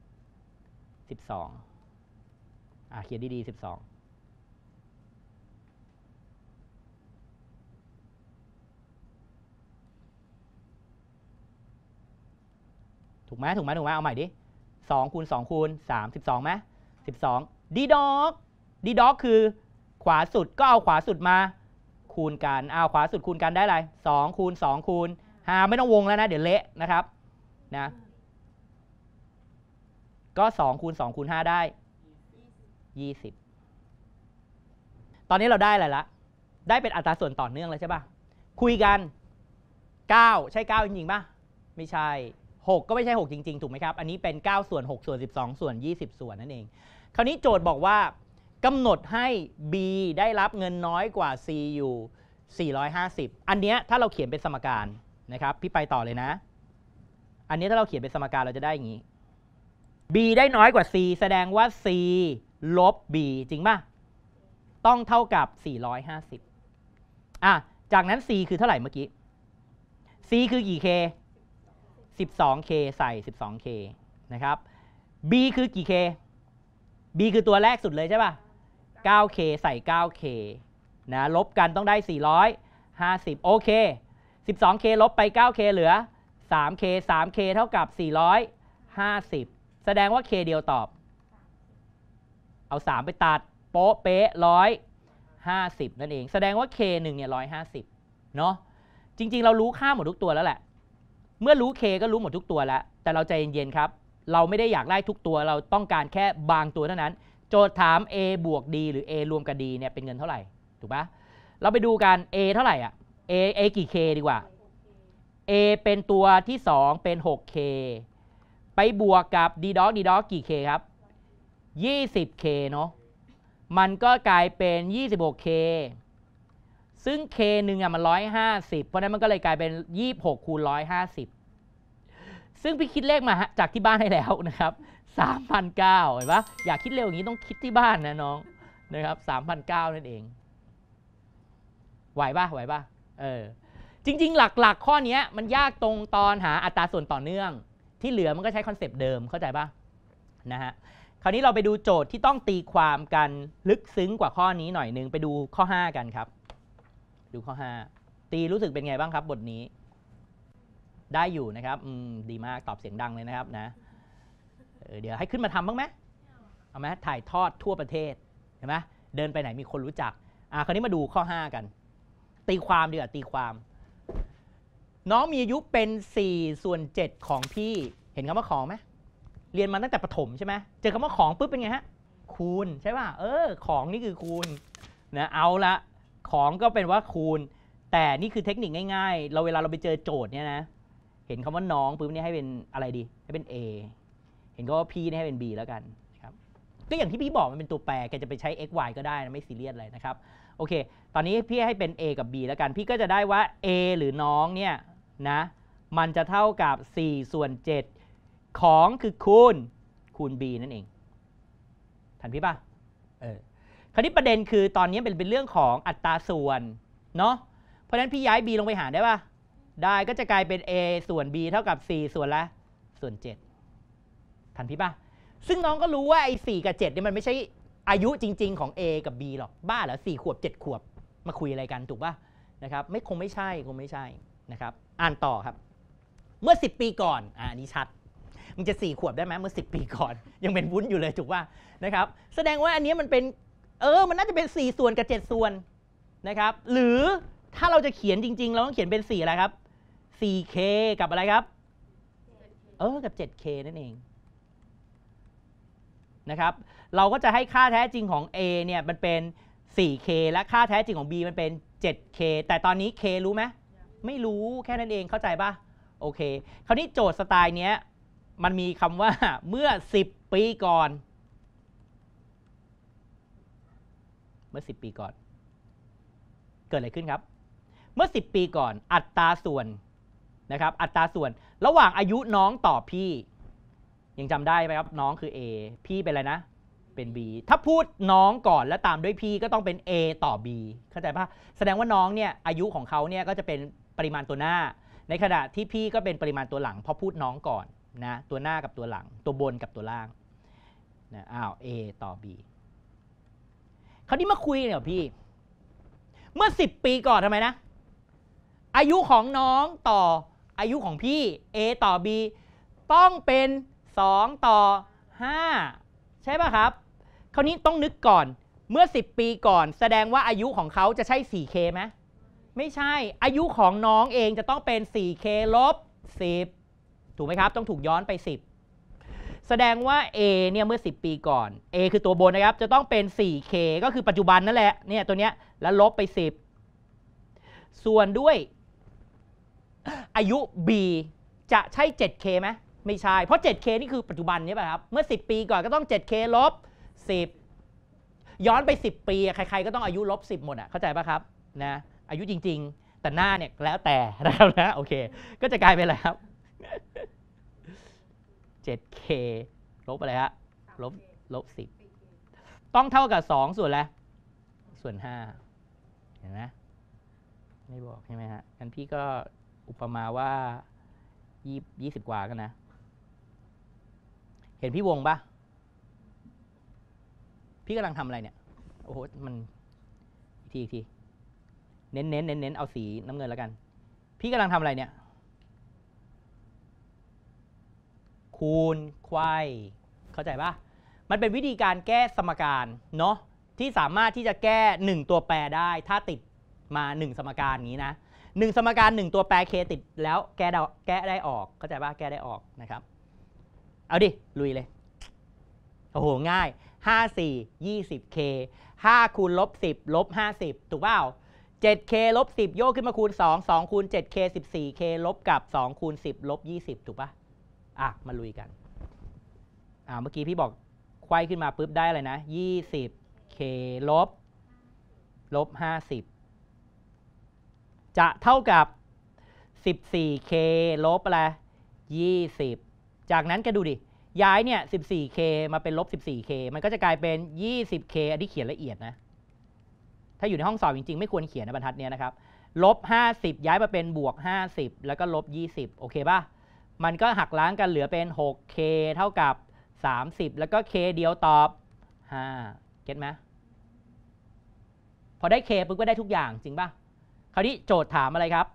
สิบสองอ่าเขียนดีๆสิบสองถูกไหมถูกไหมถูกไหมเอาใหม่ดิสองคูณสองคูณสามสิบสองไหมสิบสองดีด็อกดีด็อกคือขวาสุดก็เอาขวาสุดมา คูณกันเอาขวาสุดคูณกันได้ไรสองคูณสองคูณหาไม่ต้องวงแล้วนะเดี๋ยวเละนะครับนะ ก็2คูณ2คูณ5ได้ 20 ตอนนี้เราได้อะไรละ ได้เป็นอัตราส่วนต่อเนื่องแล้วใช่ปะคุยกัน 9 ใช่ 9 จริง ๆปะไม่ใช่ 6 ก็ไม่ใช่ 6 จริง ๆ ถูกไหมครับ อันนี้เป็น9ส่วน 6 ส่วน12ส่วน20 ส่วนนั่นเอง คราวนี้โจทย์บอกว่ากำหนดให้ B ได้รับเงินน้อยกว่า C อยู่ 450 อันเนี้ยถ้าเราเขียนเป็นสมการนะครับพี่ไปต่อเลยนะอันนี้ถ้าเราเขียนเป็นสมการ เราจะได้อย่างนี้ b ได้น้อยกว่า c แสดงว่า c ลบ b จริงป่ะ ต้องเท่ากับ 450อ่ะจากนั้น c คือเท่าไหร่เมื่อกี้ c คือกี่ k 12k ใส่ 12k นะครับ b คือกี่ k b คือตัวแรกสุดเลยใช่ป่ะ 9k ใส่ 9k นะ ลบกันต้องได้ 450 โอเค 12k ลบไป 9k เหลือ 3k 3k เท่ากับ 450 แสดงว่า k เดียวตอบ เอา 3 ไปตัดโป๊ะ เป๊ะ150 นั่นเอง แสดงว่า k 1เนี่ย 150เนาะจริงๆเรารู้ค่าหมดทุกตัวแล้วแหละ เมื่อรู้ k ก็รู้หมดทุกตัวแล้ว แต่เราใจเย็น ๆ ครับ เราไม่ได้อยากได้ทุกตัวเราต้องการแค่บางตัวเท่านั้น โจทย์ถาม a บวก d หรือ a รวมกับ d เนี่ยเป็นเงินเท่าไหร่ถูกปะเราไปดูกัน a เท่าไหร่อ่ะ a a กี่ k ดีกว่า A เป็นตัวที่ 2 เป็น 6K ไปบวกกับ d d o ด d d o กี่ K ครับ 20K เนาะมันก็กลายเป็น 26K ซึ่ง K หนึ่งอ่ะมัน 150 เพราะนั้นมันก็เลยกลายเป็น 26คูณ150 ซึ่งพี่คิดเลขมาจากที่บ้านให้แล้วนะครับ3,009เห็นปะอยากคิดเร็วอย่างนี้ต้องคิดที่บ้านนะน้อง นะครับ3,009นั่นเอง ไหวปะไหวปะเออจริง ๆ หลัก ๆ ข้อนี้มันยากตรงตอนหาอัตราส่วนต่อเนื่อง ที่เหลือมันก็ใช้คอนเซปต์เดิมเข้าใจปะนะฮะคราวนี้เราไปดูโจทย์ที่ต้องตีความกันลึกซึ้งกว่าข้อนี้หน่อยนึง ไปดูข้อ 5 กันครับดูข้อ 5 ตีรู้สึกเป็นไงบ้างครับ บทนี้ ได้อยู่นะครับอดีมากตอบเสียงดังเลยนะครับนะเดี๋ยวให้ขึ้นมาทำบ้างไหมเอาไหมถ่ายทอดทั่วประเทศเห็นไหมเดินไปไหนมีคนรู้จักอ่าคราวนี้มาดูข้อ5กันตีความดีกว่าตีความน้องมีอายุเป็น4ส่วน7ของพี่ เห็นคำว่าของไหม เรียนมาตั้งแต่ประถมใช่ไหม เจอคำว่าของปุ๊บเป็นไงฮะ คูณใช่ป่ะ เออ ของนี่คือคูณนะ เอาละ ของก็เป็นว่าคูณ แต่นี่คือเทคนิคง่าย ๆ เราเวลาเราไปเจอโจทย์เนี่ยนะ เห็นคำว่าน้องปุ๊บเนี่ยให้เป็นอะไรดี ให้เป็น A เห็นก็ว่าพี่เนี่ยให้เป็น B แล้วกันครับ ก็อย่างที่พี่บอกมันเป็นตัวแปร แกจะไปใช้ x y ก็ได้นะไม่ซีเรียสอะไรนะครับ โอเค ตอนนี้พี่ให้เป็น A กับ B แล้วกัน พี่ก็จะได้ว่า A หรือน้องเนี่ยนะมันจะเท่ากับ4ส่วน 7 ของคือคูณคูณ b นั่นเองทันพี่ป่ะเออคราวนี้ประเด็นคือตอนนี้เป็นเป็นเรื่องของอัตราส่วนเนาะเพราะฉะนั้นพี่ย้าย b ลงไปหารได้ป่ะได้ก็จะกลายเป็น a ส่วน b เท่ากับ4ส่วนละส่วน7ทันพี่ป่ะซึ่งน้องก็รู้ว่าไอ้สกับ7เนี่ยมันไม่ใช่อายุจริง ๆของ A กับ B หรอกบ้าเหรอสี่ขวบ 7 ขวบมาคุยอะไรกันถูกป่ะนะครับไม่คงไม่ใช่คงไม่ใช่นะครับ อ่านต่อครับ เมื่อ 10 ปีก่อนอ่านี้ชัด มันจะ 4 ขวบได้ไหม เมื่อ 10 ปีก่อน ยังเป็นวุ้นอยู่เลย ถูกว่านะครับ แสดงว่าอันนี้มันเป็น เออ มันน่าจะเป็น 4 ส่วนกับ 7 ส่วน นะครับ หรือถ้าเราจะเขียนจริง ๆ เราต้องเขียนเป็น4อะไรครับ 4K กับอะไรครับ เออ กับ 7K นั่นเอง นะครับ เราก็จะให้ค่าแท้จริงของ A เนี่ย มันเป็น 4K และค่าแท้จริงของ B มันเป็น 7K แต่ตอนนี้ K รู้ไหมไม่รู้แค่นั้นเองเข้าใจปะโอเคคราวนี้โจทย์สไตล์เนี้ยมันมีคำว่าเมื่อ 10 ปีก่อน เมื่อ 10 ปีก่อน เกิดอะไรขึ้นครับ เมื่อ 10 ปีก่อน อัตราส่วนนะครับ อัตราส่วนระหว่างอายุน้องต่อพี่ยังจำได้ไหมครับน้องคือ A พี่ เป็นอะไรนะ เป็น B ถ้าพูดน้องก่อนแล้วตามด้วยพี่ก็ต้องเป็น A ต่อ B เข้าใจปะแสดงว่าน้องเนี่ยอายุของเขาเนี่ยก็จะเป็นปริมาณตัวหน้าในขณะที่พี่ก็เป็นปริมาณตัวหลังเพราะพูดน้องก่อนนะตัวหน้ากับตัวหลังตัวบนกับตัวล่างนะอ้าว A ต่อ B คราวนี้มาคุยเนี่ยพี่ เมื่อ 10 ปีก่อนทำไมนะอายุของน้องต่ออายุของพี่ A ต่อ B ต้องเป็น 2 ต่อ 5 ใช่ป่ะครับ คราวนี้ต้องนึกก่อนเมื่อ 10 ปีก่อนแสดงว่าอายุของเขาจะใช่ 4K ไหมไม่ใช่ อายุของน้องเองจะต้องเป็น 4k ลบ 10 ถูกไหมครับ ต้องถูกย้อนไป 10 แสดงว่า A เนี่ยเมื่อ 10 ปีก่อน A คือตัวบนนะครับ จะต้องเป็น 4k ก็คือปัจจุบันนั่นแหละ เนี่ยตัวเนี้ยแล้วลบไป 10 ส่วนด้วยอายุ B จะใช่ 7k ไหมไม่ใช่ เพราะ 7k นี่คือปัจจุบันใช่ป่ะครับ เมื่อ 10 ปีก่อนก็ต้อง 7k ลบ 10 ย้อนไป 10 ปีใครๆ ก็ต้องอายุลบ 10 หมดอ่ะ เข้าใจป่ะครับ นะอายุจริงๆ แต่หน้าเนี่ยแล้วแต่แล้วนะ โอเค ก็จะกลายเป็นอะไรครับ 7k ลบอะไรฮะลบ ลบ10ต้องเท่ากับ 2 ส่วนแล้ว ส่วน5เห็นไหมไม่บอกใช่ไหมฮะงั้นพี่ก็อุปมาว่ายี่ยี่สิบกว่ากันนะ เห็นพี่วงปะพี่กำลังทำอะไรเนี่ยโอ้โหมันอีกทีอีกทีเน้นเน้นเน้นเน้นเอาสีน้ำเงินแล้วกัน พี่กำลังทำอะไรเนี่ย คูณ ควาย เข้าใจปะมันเป็นวิธีการแก้สมการเนาะ ที่สามารถที่จะแก้ 1 ตัวแปรได้ ถ้าติดมา 1 สมการนี้นะหนึ่งสมการ 1 ตัวแปร k ติดแล้วแก้้แก้ได้ออก เข้าใจปะแก้ได้ออกนะครับ เอาดิ ลุยเลย โอ้โห ง่าย 5 4 20 k 5คูณลบ 10 ลบ50ถูกเปล่า 7K ลบ10โยกขึ้นมาคูณ2 2คูณ 7K 14K ลบกับ 2 คูณ 10 ลบ 20 ถูกปะอ่ะ มาลุยกันอ่าเมื่อกี้พี่บอกควายขึ้นมาปุ๊บได้อะไรนะ 20K ลบลบ 50 จะเท่ากับ 14K ลบอะไร20 จากนั้นก็ดูดิย้ายเนี่ย 14K มาเป็นลบ 14K มันก็จะกลายเป็น 20K อันนี้เขียนละเอียดนะถ้าอยู่ในห้องสอบจริงๆ ไม่ควรเขียนในบรรทัดนี้นะครับลบ50ย้ายมาเป็นบวก 50แล้วก็ลบ20โอเคป่ะ มันก็หักล้างกันเหลือเป็น 6k เท่ากับ 30 แล้วก็ k เดียวตอบ 5 เก็ตไหม พอได้ k ปุ๊บก็ได้ทุกอย่างจริงป่ะคราวนี้โจทย์ถามอะไรครับ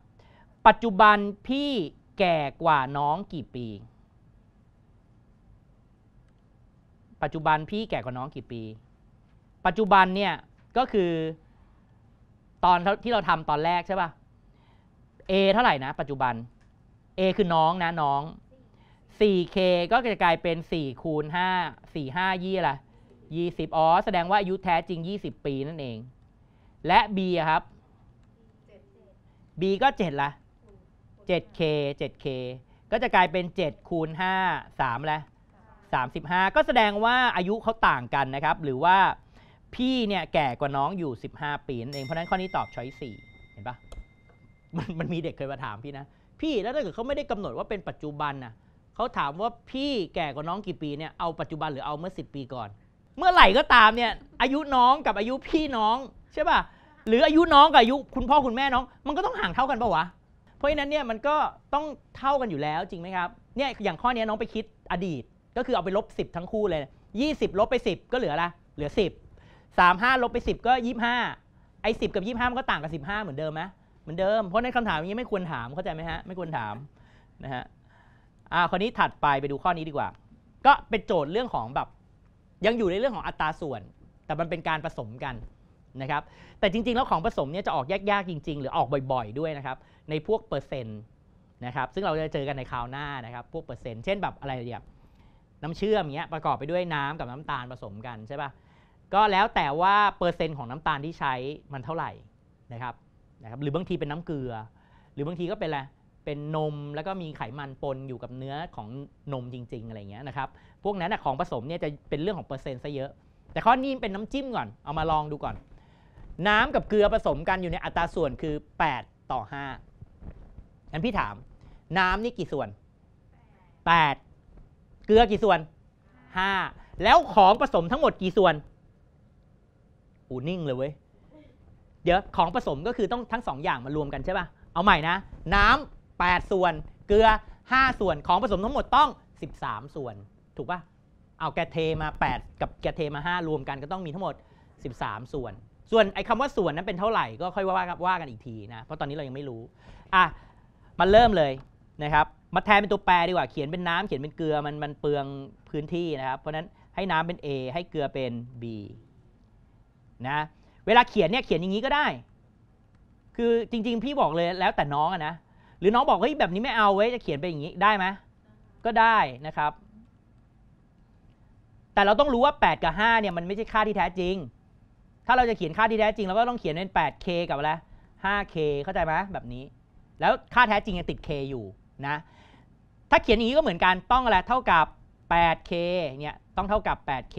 ปัจจุบันพี่แก่กว่าน้องกี่ปี ปัจจุบันพี่แก่กว่าน้องกี่ปี ปัจจุบันเนี่ยก็คือตอนที่เราทำตอนแรกใช่ป่ะ A เท่าไหร่นะปัจจุบัน A คือน้องนะน้อง 4K ก็จะกลายเป็น 4 คูณ 5 4 5 ยี่อะไร 20 อ๋อ แสดงว่าอายุแท้จริง 20 ปีนั่นเอง และ B ครับ B ก็ 7ละ 7K 7K ก็จะกลายเป็น 7 คูณ5 3ละ35 ก็แสดงว่าอายุเขาต่างกันนะครับ หรือว่าพี่เนี่ยแก่กว่าน้องอยู่ 15 ปีนั่นเองเพราะนั้นข้อนี้ตอบช้อยสี่ เห็นปะมันมันมีเด็กเคยมาถามพี่นะ พี่แล้วถ้าเกิดเขาไม่ได้กำหนดว่าเป็นปัจจุบันนะเขาถามว่าพี่แก่กว่าน้องกี่ปีเนี่ยเอาปัจจุบันหรือเอาเมื่อ 10 ปีก่อน เมื่อไหร่ก็ตามเนี่ยอายุน้องกับอายุพี่น้องใช่ปะหรืออายุน้องกับอายุคุณพ่อคุณแม่น้อง มันก็ต้องห่างเท่ากันปะวะ เพราะฉะนั้นเนี่ยมันก็ต้องเท่ากันอยู่แล้วจริงไหมครับเนี่ยอย่างข้อนี้น้องไปคิดอดีต ก็คือเอาไปลบ10ทั้งคู่เลย20ลบไป10ก็เหลือละเหลือ10สามห้าลบไปสิบก็ยี่ห้าไอ้สิบกับยี่ห้ามันก็ต่างกับสิบห้าเหมือนเดิมไหมเหมือนเดิมเพราะในคำถามอย่างนี้ไม่ควรถามเข้าใจไหมฮะไม่ควรถามนะฮะอ่าคราวนี้ถัดไปไปดูข้อนี้ดีกว่า ก็เป็นโจทย์เรื่องของแบบยังอยู่ในเรื่องของอัตราส่วน แต่มันเป็นการผสมกันนะครับแต่จริงๆ แล้วของผสมเนี่ยจะออกยากๆจริง ๆ หรือออกบ่อยๆด้วยนะครับในพวกเปอร์เซ็นต์นะครับซึ่งเราจะเจอกันในคราวหน้านะครับพวกเปอร์เซ็นต์เช่น แบบอะไรอย่างน้ำเชื่อมเงี้ยประกอบไปด้วยน้ำกับน้ำตาลผสมกันใช่ปะ่ะก็แล้วแต่ว่าเปอร์เซ็นต์ของน้ำตาลที่ใช้มันเท่าไหร่นะครับนะครับหรือบางทีเป็นน้ำเกลือ หรือบางทีก็เป็นอะไร เป็นนมแล้วก็มีไขมันปนอยู่กับเนื้อของนมจริงๆ อะไรเงี้ยนะครับ พวกนั้นของผสมเนี่ยจะเป็นเรื่องของเปอร์เซ็นต์ซะเยอะ แต่ข้อนี้เป็นน้ำจิ้มก่อน เอามาลองดูก่อน น้ำกับเกลือผสมกันอยู่ในอัตราส่วนคือ8ต่อ5งั้นพี่ถาม น้ำนี่กี่ส่วน8เกลือกี่ส่วน 5 แล้วของผสมทั้งหมดกี่ส่วนอูนิ่งเลยเว้ย เดี๋ยวของผสมก็คือต้องทั้งสองอย่างมารวมกันใช่ป่ะ เอาใหม่นะน้ำ 8 ส่วนเกลือ 5 ส่วนของผสมทั้งหมดต้อง 13 ส่วน ถูกป่ะเอาแกเทมา 8 กับแกเทมา 5 รวมกันก็ต้องมีทั้งหมด 13 ส่วน ส่วนไอ้คำว่าส่วนนั้นเป็นเท่าไหร่ก็ค่อยว่าว่ากันอีกทีนะเพราะตอนนี้เรายังไม่รู้อ่ะมาเริ่มเลยนะครับมาแทนเป็นตัวแปรดีกว่าเขียนเป็นน้ำ เขียนเป็นเกลือมันมันเปลืองพื้นที่นะครับเพราะนั้นให้น้ำเป็น A ให้เกลือเป็น B นะเวลาเขียนเนี่ยเขียนอย่างนี้ก็ได้ คือจริงๆ พี่บอกเลยแล้วแต่น้องนะ หรือน้องบอกเฮ้ยแบบนี้ไม่เอาเว้ยจะเขียนไปอย่างนี้ ได้ไหมก็ได้นะครับ แต่เราต้องรู้ว่า 8กับ5เนี่ยมันไม่ใช่ค่าที่แท้จริง ถ้าเราจะเขียนค่าที่แท้จริงเราก็ต้องเขียนเป็น 8k กับอะไร 5k เข้าใจไหมแบบนี้ แล้วค่าแท้จริงยังติด k อยู่นะ ถ้าเขียนอย่างนี้ก็เหมือนกันต้องอะไรเท่ากับ 8k เนี่ยต้องเท่ากับ 8k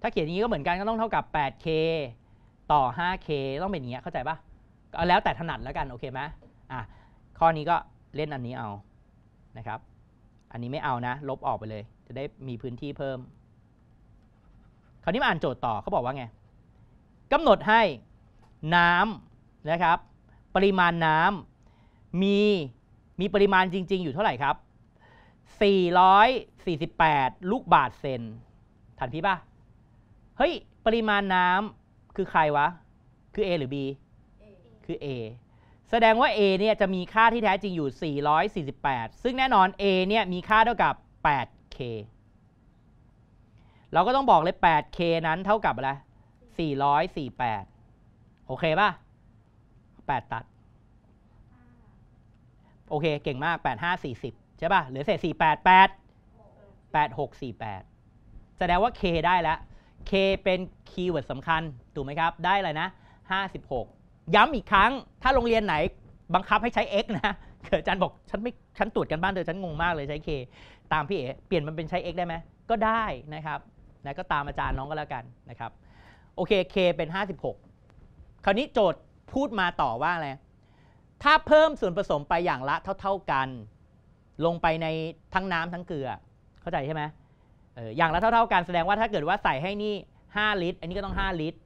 ถ้าเขียนอย่างนี้ก็เหมือนกันก็ต้องเท่ากับ 8k ต่อ 5k ต้องเป็นอย่างนี้เข้าใจปะแล้วแต่ถนัดแล้วกันโอเคไหมอ่ะข้อนี้ก็เล่นอันนี้เอา นะครับ อันนี้ไม่เอานะ ลบออกไปเลย จะได้มีพื้นที่เพิ่ม คราวนี้มาอ่านโจทย์ต่อเขาบอกว่าไง กำหนดให้น้ำนะครับ ปริมาณน้ำมีมีปริมาณจริง ๆ อยู่เท่าไหร่ครับ 448 ลูกบาทเซน ทันพี่ป่ะเฮ้ย ปริมาณน้ำคือใครวะ คือ A หรือ B คือ A แสดงว่า A เนี่ยจะมีค่าที่แท้จริงอยู่ 448 ซึ่งแน่นอน A เนี่ยมีค่าเท่ากับ 8K เราก็ต้องบอกเลย 8K นั้นเท่ากับอะไร 448 โอเคป่ะ 8 ตัด โอเคเก่งมาก 8540ใช่ป่ะเหลือเศษ488 8648 แสดงว่า K ได้แล้ว K เป็นคีย์เวิร์ดสำคัญ ถูกไหมครับ ได้เลยนะ 56 ย้ำอีกครั้ง ถ้าโรงเรียนไหนบังคับให้ใช้ x นะเกิดอาจารย์บอก ฉันไม่ ฉันตรวจกันบ้านเธอฉันงงมากเลยใช้ k ตามพี่เอ๋เปลี่ยนมันเป็นใช้ x ได้ไหม ก็ได้นะครับนะก็ตามอาจารย์น้องก็แล้วกันนะครับ โอเค k เป็น 56 คราวนี้โจทย์พูดมาต่อว่าอะไร ถ้าเพิ่มส่วนผสมไปอย่างละเท่า ๆ กัน ลงไปในทั้งน้ำทั้งเกลือ เข้าใจใช่ไหมเอออย่างละเท่าๆกันแสดงว่าถ้าเกิดว่าใส่ให้นี่ 5 ลิตร อันนี้ก็ต้อง 5 ลิตร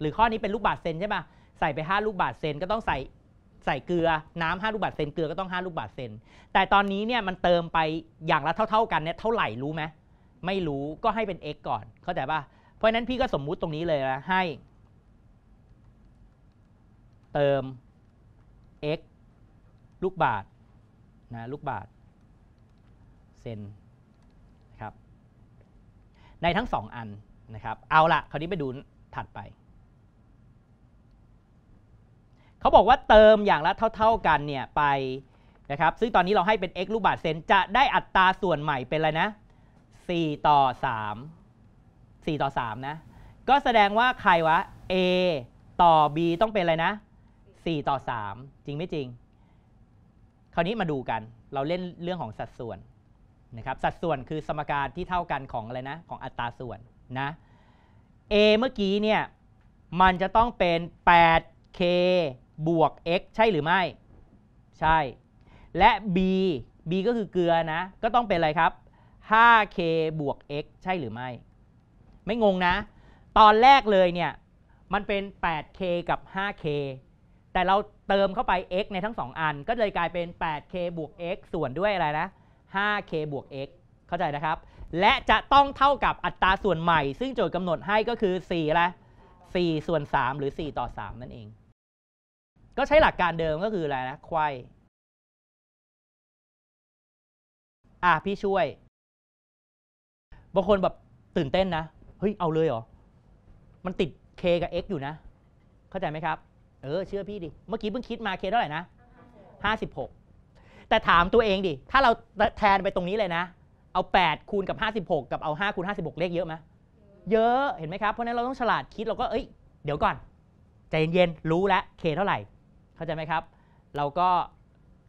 หรือข้อนี้เป็นลูกบาศก์เซนใช่ปะใส่ไป 5 ลูกบาศก์เซนก็ต้องใส่ใส่เกลือน้ำ5ลูกบาศก์เซนเกลือก็ต้อง 5 ลูกบาศก์เซน แต่ตอนนี้เนี่ยมันเติมไปอย่างละเท่าๆกันเนี่ยเท่าไหร่รู้ไหมไม่รู้ก็ให้เป็น x ก่อน เข้าใจป่ะ เพราะนั้นพี่ก็สมมุติตรงนี้เลยนะให้ เติม x ลูกบาศก์นะลูกบาศก์เซนในทั้ง2อันนะครับ เอาละคราวนี้ไปดูถัดไป เขาบอกว่าเติมอย่างละเท่าๆกันเนี่ย ไปนะครับซึ่งตอนนี้เราให้เป็น x ลูกบาทเซนจะได้อัตราส่วนใหม่เป็นอะไรนะ 4 ต่อ 3 4 ต่อ 3 นะ ก็แสดงว่าใครวะ a ต่อ b ต้องเป็นอะไรนะ 4 ต่อ 3 จริงไม่จริง คราวนี้มาดูกันเราเล่นเรื่องของสัดส่วนนะครับสัดส่วนคือสมการที่เท่ากันของอะไรนะของอัตราส่วนนะ a เมื่อกี้เนี่ยมันจะต้องเป็น 8k บวก x ใช่หรือไม่ ใช่ และ b b ก็คือเกลือนะก็ต้องเป็นอะไรครับ 5k บวก x ใช่หรือไม่ ไม่งงนะ ตอนแรกเลยเนี่ยมันเป็น 8k กับ 5k แต่เราเติมเข้าไป x ในทั้ง2อัน ก็เลยกลายเป็น 8k บวก x ส่วนด้วยอะไรนะ 5k บวก x เข้าใจนะครับ และจะต้องเท่ากับอัตราส่วนใหม่ ซึ่งโจทย์กำหนดให้ก็คือ4ละ4ส่วน 3 หรือ 4 ต่อ 3 นั่นเอง ก็ใช้หลักการเดิมก็คืออะไรนะ คววยอ่ะพี่ช่วย บางคนแบบตื่นเต้นนะ เฮ้ย เอาเลยเหรอ มันติด k กับ x อยู่นะ เข้าใจไหมครับ เออ เชื่อพี่ดิ เมื่อกี้เพิ่งคิดมา k เท่าไหร่นะ 56แต่ถามตัวเองดิ ถ้าเราแทนไปตรงนี้เลยนะ เอา 8 คูณกับ 56 กับเอา5คูณ56 เลขเยอะไหม เยอะ เห็นไหมครับ เพราะนั้นเราต้องฉลาดคิดเราก็ เอ้ย เดี๋ยวก่อน ใจเย็นๆ รู้แล้วเคเท่าไหร่ เข้าใจไหมครับ เราก็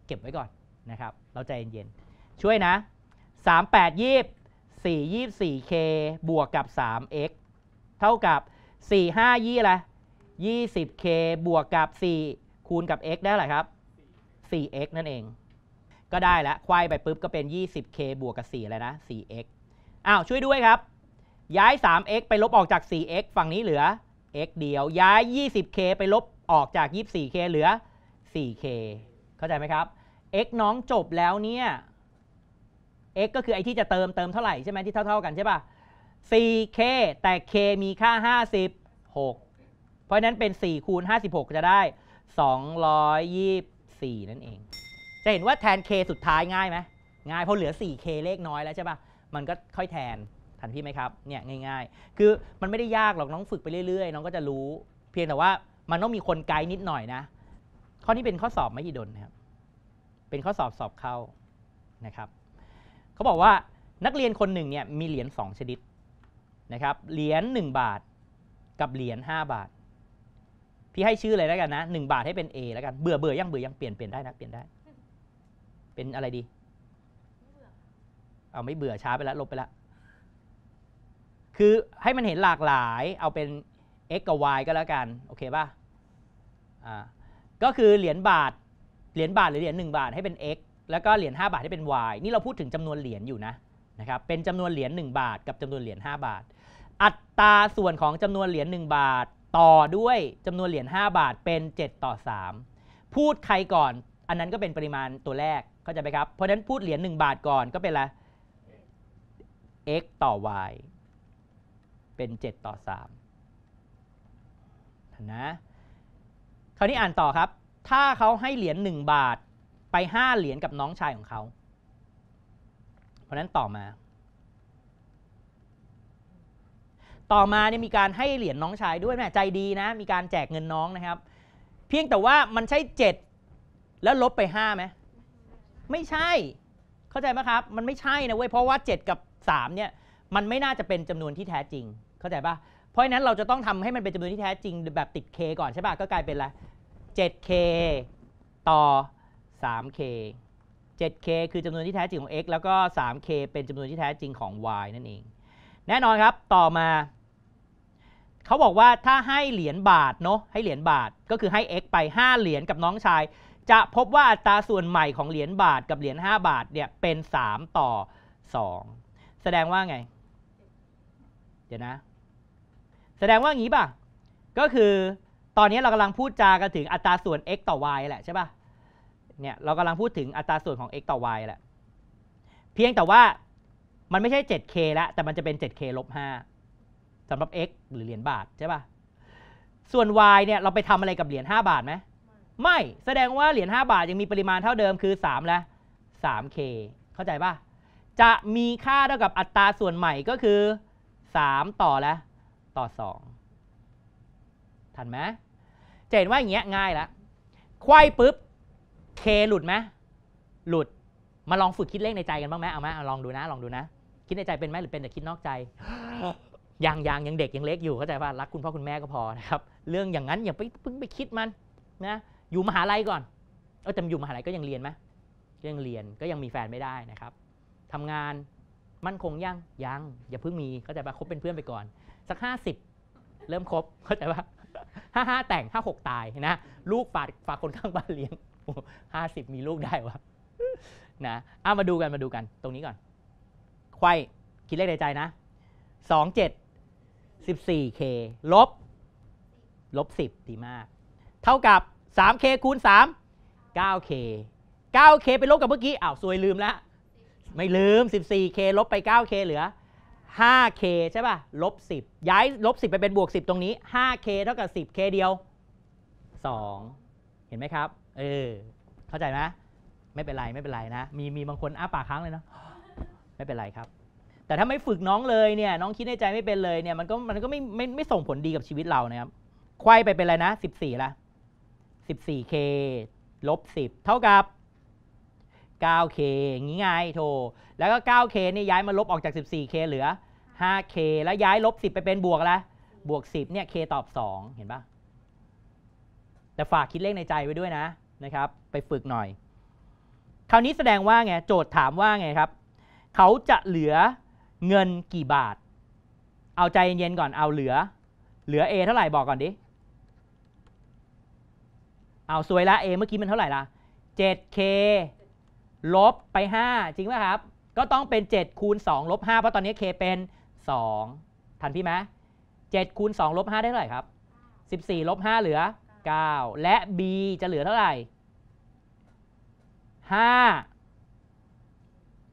เก็บไว้ก่อนนะครับ เราใจเย็นๆ ช่วยนะ 38 20 4 24 k บวกกับ 3x เท่ากับ 4 5ยี่อะไร20 k บวกกับ 4 คูณกับ x ได้ไหรครับ 4x นั่นเองก็ได้แล้ว ควายไปปุ๊บก็เป็น 20k บวกกับ4อะไรนะ 4x อ้าว ช่วยด้วยครับ ย้าย 3x ไปลบออกจาก 4x ฝั่งนี้เหลือ x เดียวย้าย 20k ไปลบออกจาก 24k เหลือ 4k เข้าใจไหมครับ x น้องจบแล้วเนี่ย x ก็คือไอ้ที่จะเติมเติมเท่าไหร่ใช่ไหมที่เท่าๆกันใช่ป่ะ 4k แต่ k มีค่า 56 เพราะนั้นเป็น 4 คูณ 56จะได้ 224 นั่นเองจะเห็นว่าแทน k สุดท้ายง่ายไหมง่ายเพราะเหลือ 4k เลขน้อยแล้วใช่ปะมันก็ค่อยแทนทันพี่ไหมครับ เนี่ยง่าย ๆ คือมันไม่ได้ยากหรอกน้องฝึกไปเรื่อยๆน้องก็จะรู้ เพียงแต่ว่ามันต้องมีคนไกด์นิดหน่อยนะ ข้อนี้เป็นข้อสอบไม่ยิดนครับ เป็นข้อสอบสอบเข้านะครับ เขาบอกว่านักเรียนคนหนึ่งเนี่ยมีเหรียญ2ชนิด นะครับ เหรียญ1บาทกับเหรียญ5บาท พี่ให้ชื่อเลยแล้วกันนะ 1 บาทให้เป็น A แล้วกันเบื่อเบื่อยังเบื่อยังเปลี่ยนเปลี่ยนได้นะเปลี่ยนได้เป็นอะไรดี เอาไม่เบื่อช้าไปแล้วลบไปแล้ว คือให้มันเห็นหลากหลาย เอาเป็น x กับ y ก็แล้วกัน โอเคป่ะ อ่า ก็คือเหรียญบาท เหรียญบาทหรือเหรียญ1บาทให้เป็น x แล้วก็เหรียญ5บาทให้เป็น y นี่เราพูดถึงจำนวนเหรียญอยู่นะนะครับ เป็นจำนวนเหรียญ1บาทกับจำนวนเหรียญ5บาท อัตราส่วนของจำนวนเหรียญ1บาทต่อด้วยจำนวนเหรียญ5บาทเป็น 7 ต่อ 3 พูดใครก่อน อันนั้นก็เป็นปริมาณตัวแรกเข้าใจไหมครับ เพราะฉะนั้นพูดเหรียญ1บาทก่อนก็เป็นอะไร x ต่อ y เป็น 7 ต่อ3นะคราวนี้อ่านต่อครับ ถ้าเขาให้เหรียญ1บาทไป 5 เหรียญกับน้องชายของเขาเพราะนั้นต่อมา ต่อมาเนี่ยมีการให้เหรียญน้องชายด้วยแม่ใจดีนะ มีการแจกเงินน้องนะครับ เพียงแต่ว่ามันใช่7แล้วลบไป5ไหมไม่ใช่ เข้าใจไหมครับ มันไม่ใช่นะเว้ย เพราะว่า 7 กับ3เนี่ย มันไม่น่าจะเป็นจำนวนที่แท้จริง เข้าใจปะเพราะนั้นเราจะต้องทำให้มันเป็นจำนวนที่แท้จริงแบบติด k ก่อนใช่ปะก็กลายเป็นละ 7k ต่อ 3k 7k คือจำนวนที่แท้จริงของ x แล้วก็ 3k เป็นจำนวนที่แท้จริงของ y นั่นเอง แน่นอนครับ ต่อมา เขาบอกว่าถ้าให้เหรียญบาทเนาะ ให้เหรียญบาท ก็คือให้ x ไป 5 เหรียญกับน้องชายจะพบว่า อัตราส่วนใหม่ของเหรียญบาทกับเหรียญ5บาทเนี่ยเป็น3ต่อ 2 แสดงว่าไง เดี๋ยวนะ แสดงว่างี้ป่ะ ก็คือตอนนี้เรากำลังพูดจากันถึงอัตราส่วน x ต่อ y แหละใช่ป่ะเนี่ยเรากำลังพูดถึงอัตราส่วนของ x ต่อ y แหละเพียงแต่ว่ามันไม่ใช่ 7k แล้วแต่มันจะเป็น 7k ลบ 5สำหรับ x หรือเหรียญบาทใช่ป่ะส่วน y เนี่ยเราไปทำอะไรกับเหรียญ 5 บาทไหมไม่แสดงว่าเหรียญ5บาทยังมีปริมาณเท่าเดิมคือ3และ 3K เข้าใจปะจะมีค่าเท่ากับอัตราส่วนใหม่ก็คือ 3 ต่อและต่อ 2 ทันไหมจะเห็นว่าอย่างเงี้ยง่ายแล้วคววยปุ๊บ K หลุดไหมหลุดมาลองฝึกคิดเลขในใจกันบ้างไหมเอาไหมลองดูนะลองดูนะ คิดในใจเป็นไหมหรือเป็นแต่คิดนอกใจยังยังยังเด็กยังเล็กอยู่เข้าใจป่ะรักคุณพ่อคุณแม่ก็พอนะครับเรื่องอย่างนั้นอย่าไปเพิ่งไปคิดมันนะอยู่มหาลัยก่อน เออแต่อยู่มหาลัยก็ยังเรียนไหมยังเรียน ก็ยังมีแฟนไม่ได้นะครับ ทำงาน มั่นคงยังยังอย่าเพิ่งมี เข้าใจปะคบเป็นเพื่อนไปก่อน สัก50เริ่มคบ เข้าใจปะห้าห้าแต่งห้าหกตาย นะ ลูกฝากฝากคนข้างบ้านเลี้ยงห้าสิบมีลูกได้วะนะเอามาดูกัน มาดูกัน ตรงนี้ก่อนคว่คิดเลขในใจนะสองเจ็ด สิบสี่เค ลบ ลบสิบดีมาก เท่ากับ 3k คูณ3 9k 9k ไปลบกับเมื่อกี้อ้าวสวยลืมแล้วไม่ลืม 14k ลบไป 9k เหลือ 5k ใช่ป่ะลบ10ย้ายลบ 10 ไปเป็นบวก10ตรงนี้ 5k เท่ากับ 10k เดียว 2 เห็นไหมครับ เออ เข้าใจไหมไม่เป็นไรไม่เป็นไรนะ มีมีบางคนอ้าปากค้างเลยนะไม่เป็นไรครับ แต่ถ้าไม่ฝึกน้องเลยเนี่ย น้องคิดในใจไม่เป็นเลยเนี่ยมันก็มันก็ไม่ไม่ไม่ส่งผลดีกับชีวิตเรานะครับควายไปเป็นอะไรนะ14ละ 14k ลบ 10 เท่ากับ 9k อย่างนี้ไงโทแล้วก็ 9k นี่ย้ายมาลบออกจาก 14k เหลือ 5k แล้วย้ายลบ 10 ไปเป็นบวกแล้วบวก 10เนี่ย k ตอบ2 เห็นปะแต่ฝากคิดเลขในใจไว้ด้วยนะนะครับ ไปฝึกหน่อย คราวนี้แสดงว่าไง โจทย์ถามว่าไงครับ เขาจะเหลือเงินกี่บาท เอาใจเย็นๆก่อน เอาเหลือ เหลือ A เท่าไหร่บอกก่อนดิเอาสวยละ A เมื่อกี้มันเท่าไหร่ละ 7K ลบไป 5 จริงไหมครับ ก็ต้องเป็น 7 คูณ 2 ลบ 5 เพราะตอนนี้ K เป็น 2 ทันพี่ไหม7คูณ 2 ลบ5ได้เท่าไหร่ครับ 14 ลบ 5 เหลือ 9 และ B จะเหลือเท่าไหร่ 5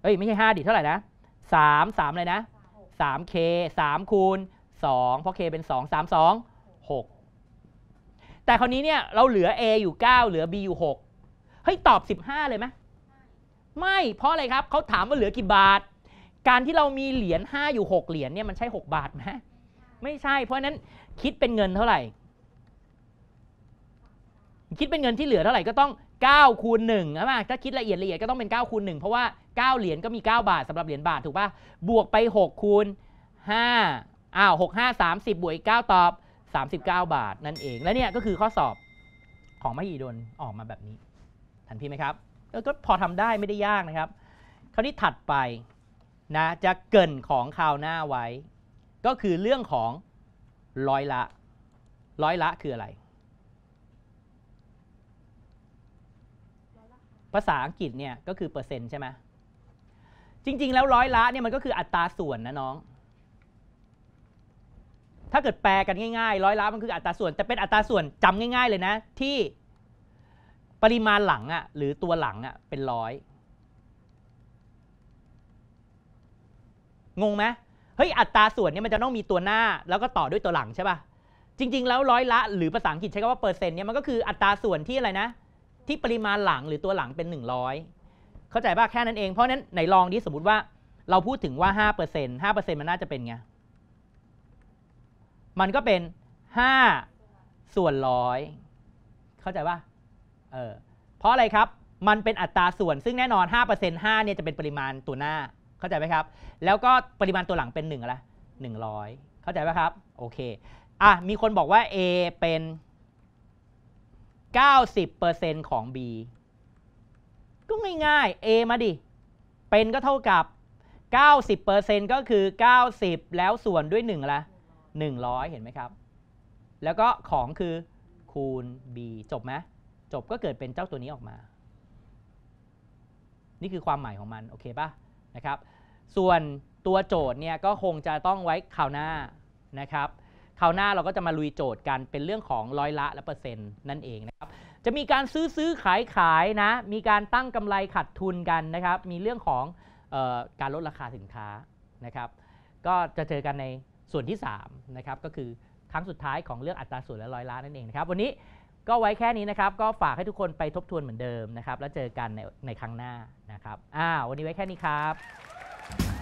เอ้ย ไม่ใช่ 5ดิเท่าไหร่นะ 3 3 เลยนะ 3K 3คูณ2เพราะ K เป็น 2 3 2 6แต่คราวนี้เนี่ยเราเหลือ A อยู่ 9 เหลือ B อยู่6เฮ้ยตอบ15 เลยไหมไม่ เพราะอะไรครับเขาถามว่าเหลือกี่บาท การที่เรามีเหรียญ 5 อยู่ 6 เหรียญเนี่ยมันใช่ 6 บาทไหมไม่ใช่เพราะนั้นคิดเป็นเงินเท่าไหร่ คิดเป็นเงินที่เหลือเท่าไหร่ก็ต้อง9คูณ1ใช่ไหมถ้าคิดละเอียดละเอียดก็ต้องเป็น9คูณ1เพราะว่า9เหรียญก็มี9 บาทสำหรับเหรียญบาทถูกปะบวกไป6คูณ5อ้าว6 5 30บวกอีก9ตอบ39 บาทนั่นเองและเนี่ยก็คือข้อสอบของมหิดลออกมาแบบนี้ ทันทีไหมครับ ก็พอทำได้ไม่ได้ยากนะครับ คราวนี้ถัดไปนะจะเกินของคราวหน้าไว้ ก็คือเรื่องของร้อยละร้อยละคืออะไร ภาษาอังกฤษเนี่ยก็คือเปอร์เซ็นต์ใช่ไหมจริง ๆ แล้วร้อยละเนี่ยมันก็คืออัตราส่วนนะน้องถ้าเกิดแปลกันง่ายๆร้อยละมันคืออัตราส่วนแต่เป็นอัตราส่วนจำง่ายๆเลยนะ ที่ปริมาณหลังอะ่ะ หรือตัวหลังอะ่ะเป็นร้อยงงไหมเฮ้ยอัตราส่วนเนี่ยมันจะต้องมีตัวหน้า แล้วก็ต่อด้วยตัวหลังใช่ปะ่ะจริงๆ แล้วร้อยละ หรือภาษาอังกฤษใช้คำว่าเปอร์เซ็นต์เนี่ยมันก็คืออัตราส่วนที่อะไรนะ ที่ปริมาณหลังหรือตัวหลังเป็น 100เข้าใจป่ะแค่นั้นเองเพราะนั้นไหนลองดิสมมติว่าเราพูดถึงว่า5% 5%มันน่าจะเป็นไงมันก็เป็น 5 ส่วนร้อยเข้าใจป่ะ เออ เพราะอะไรครับ มันเป็นอัตราส่วนซึ่งแน่นอน 5% 5เนี่ยจะเป็นปริมาณตัวหน้า เข้าใจไหมครับ แล้วก็ปริมาณตัวหลังเป็น1ละงร100 เข้าใจไหมครับ โอเค อ่ะ มีคนบอกว่า A เป็น 90%ของ B ก็ง่ายๆ A มาดิ เป็นก็เท่ากับ 90%ก็คือ 90 แล้วส่วนด้วย1ละ100 เห็นไหมครับ แล้วก็ของคือคูณ b จบไหมจบก็เกิดเป็นเจ้าตัวนี้ออกมา นี่คือความหมายของมันโอเคปะนะครับ ส่วนตัวโจทย์เนี่ยก็คงจะต้องไว้คราวหน้านะครับคราวหน้าเราก็จะมาลุยโจทย์กันเป็นเรื่องของร้อยละและเปอร์เซ็นต์นั่นเองนะครับ จะมีการซื้อซื้อขายขายนะ มีการตั้งกำไรขาดทุนกันนะครับ มีเรื่องของออการลดราคาสินค้านะครับ ก็จะเจอกันในส่วนที่3นะครับก็คือครั้งสุดท้ายของเรื่องอัตราส่วนและร้อยล้านนั่นเองนะครับวันนี้ก็ไว้แค่นี้นะครับก็ฝากให้ทุกคนไปทบทวนเหมือนเดิมนะครับ แล้วเจอกันในในครั้งหน้านะครับอ้าวันนี้ไว้แค่นี้ครับ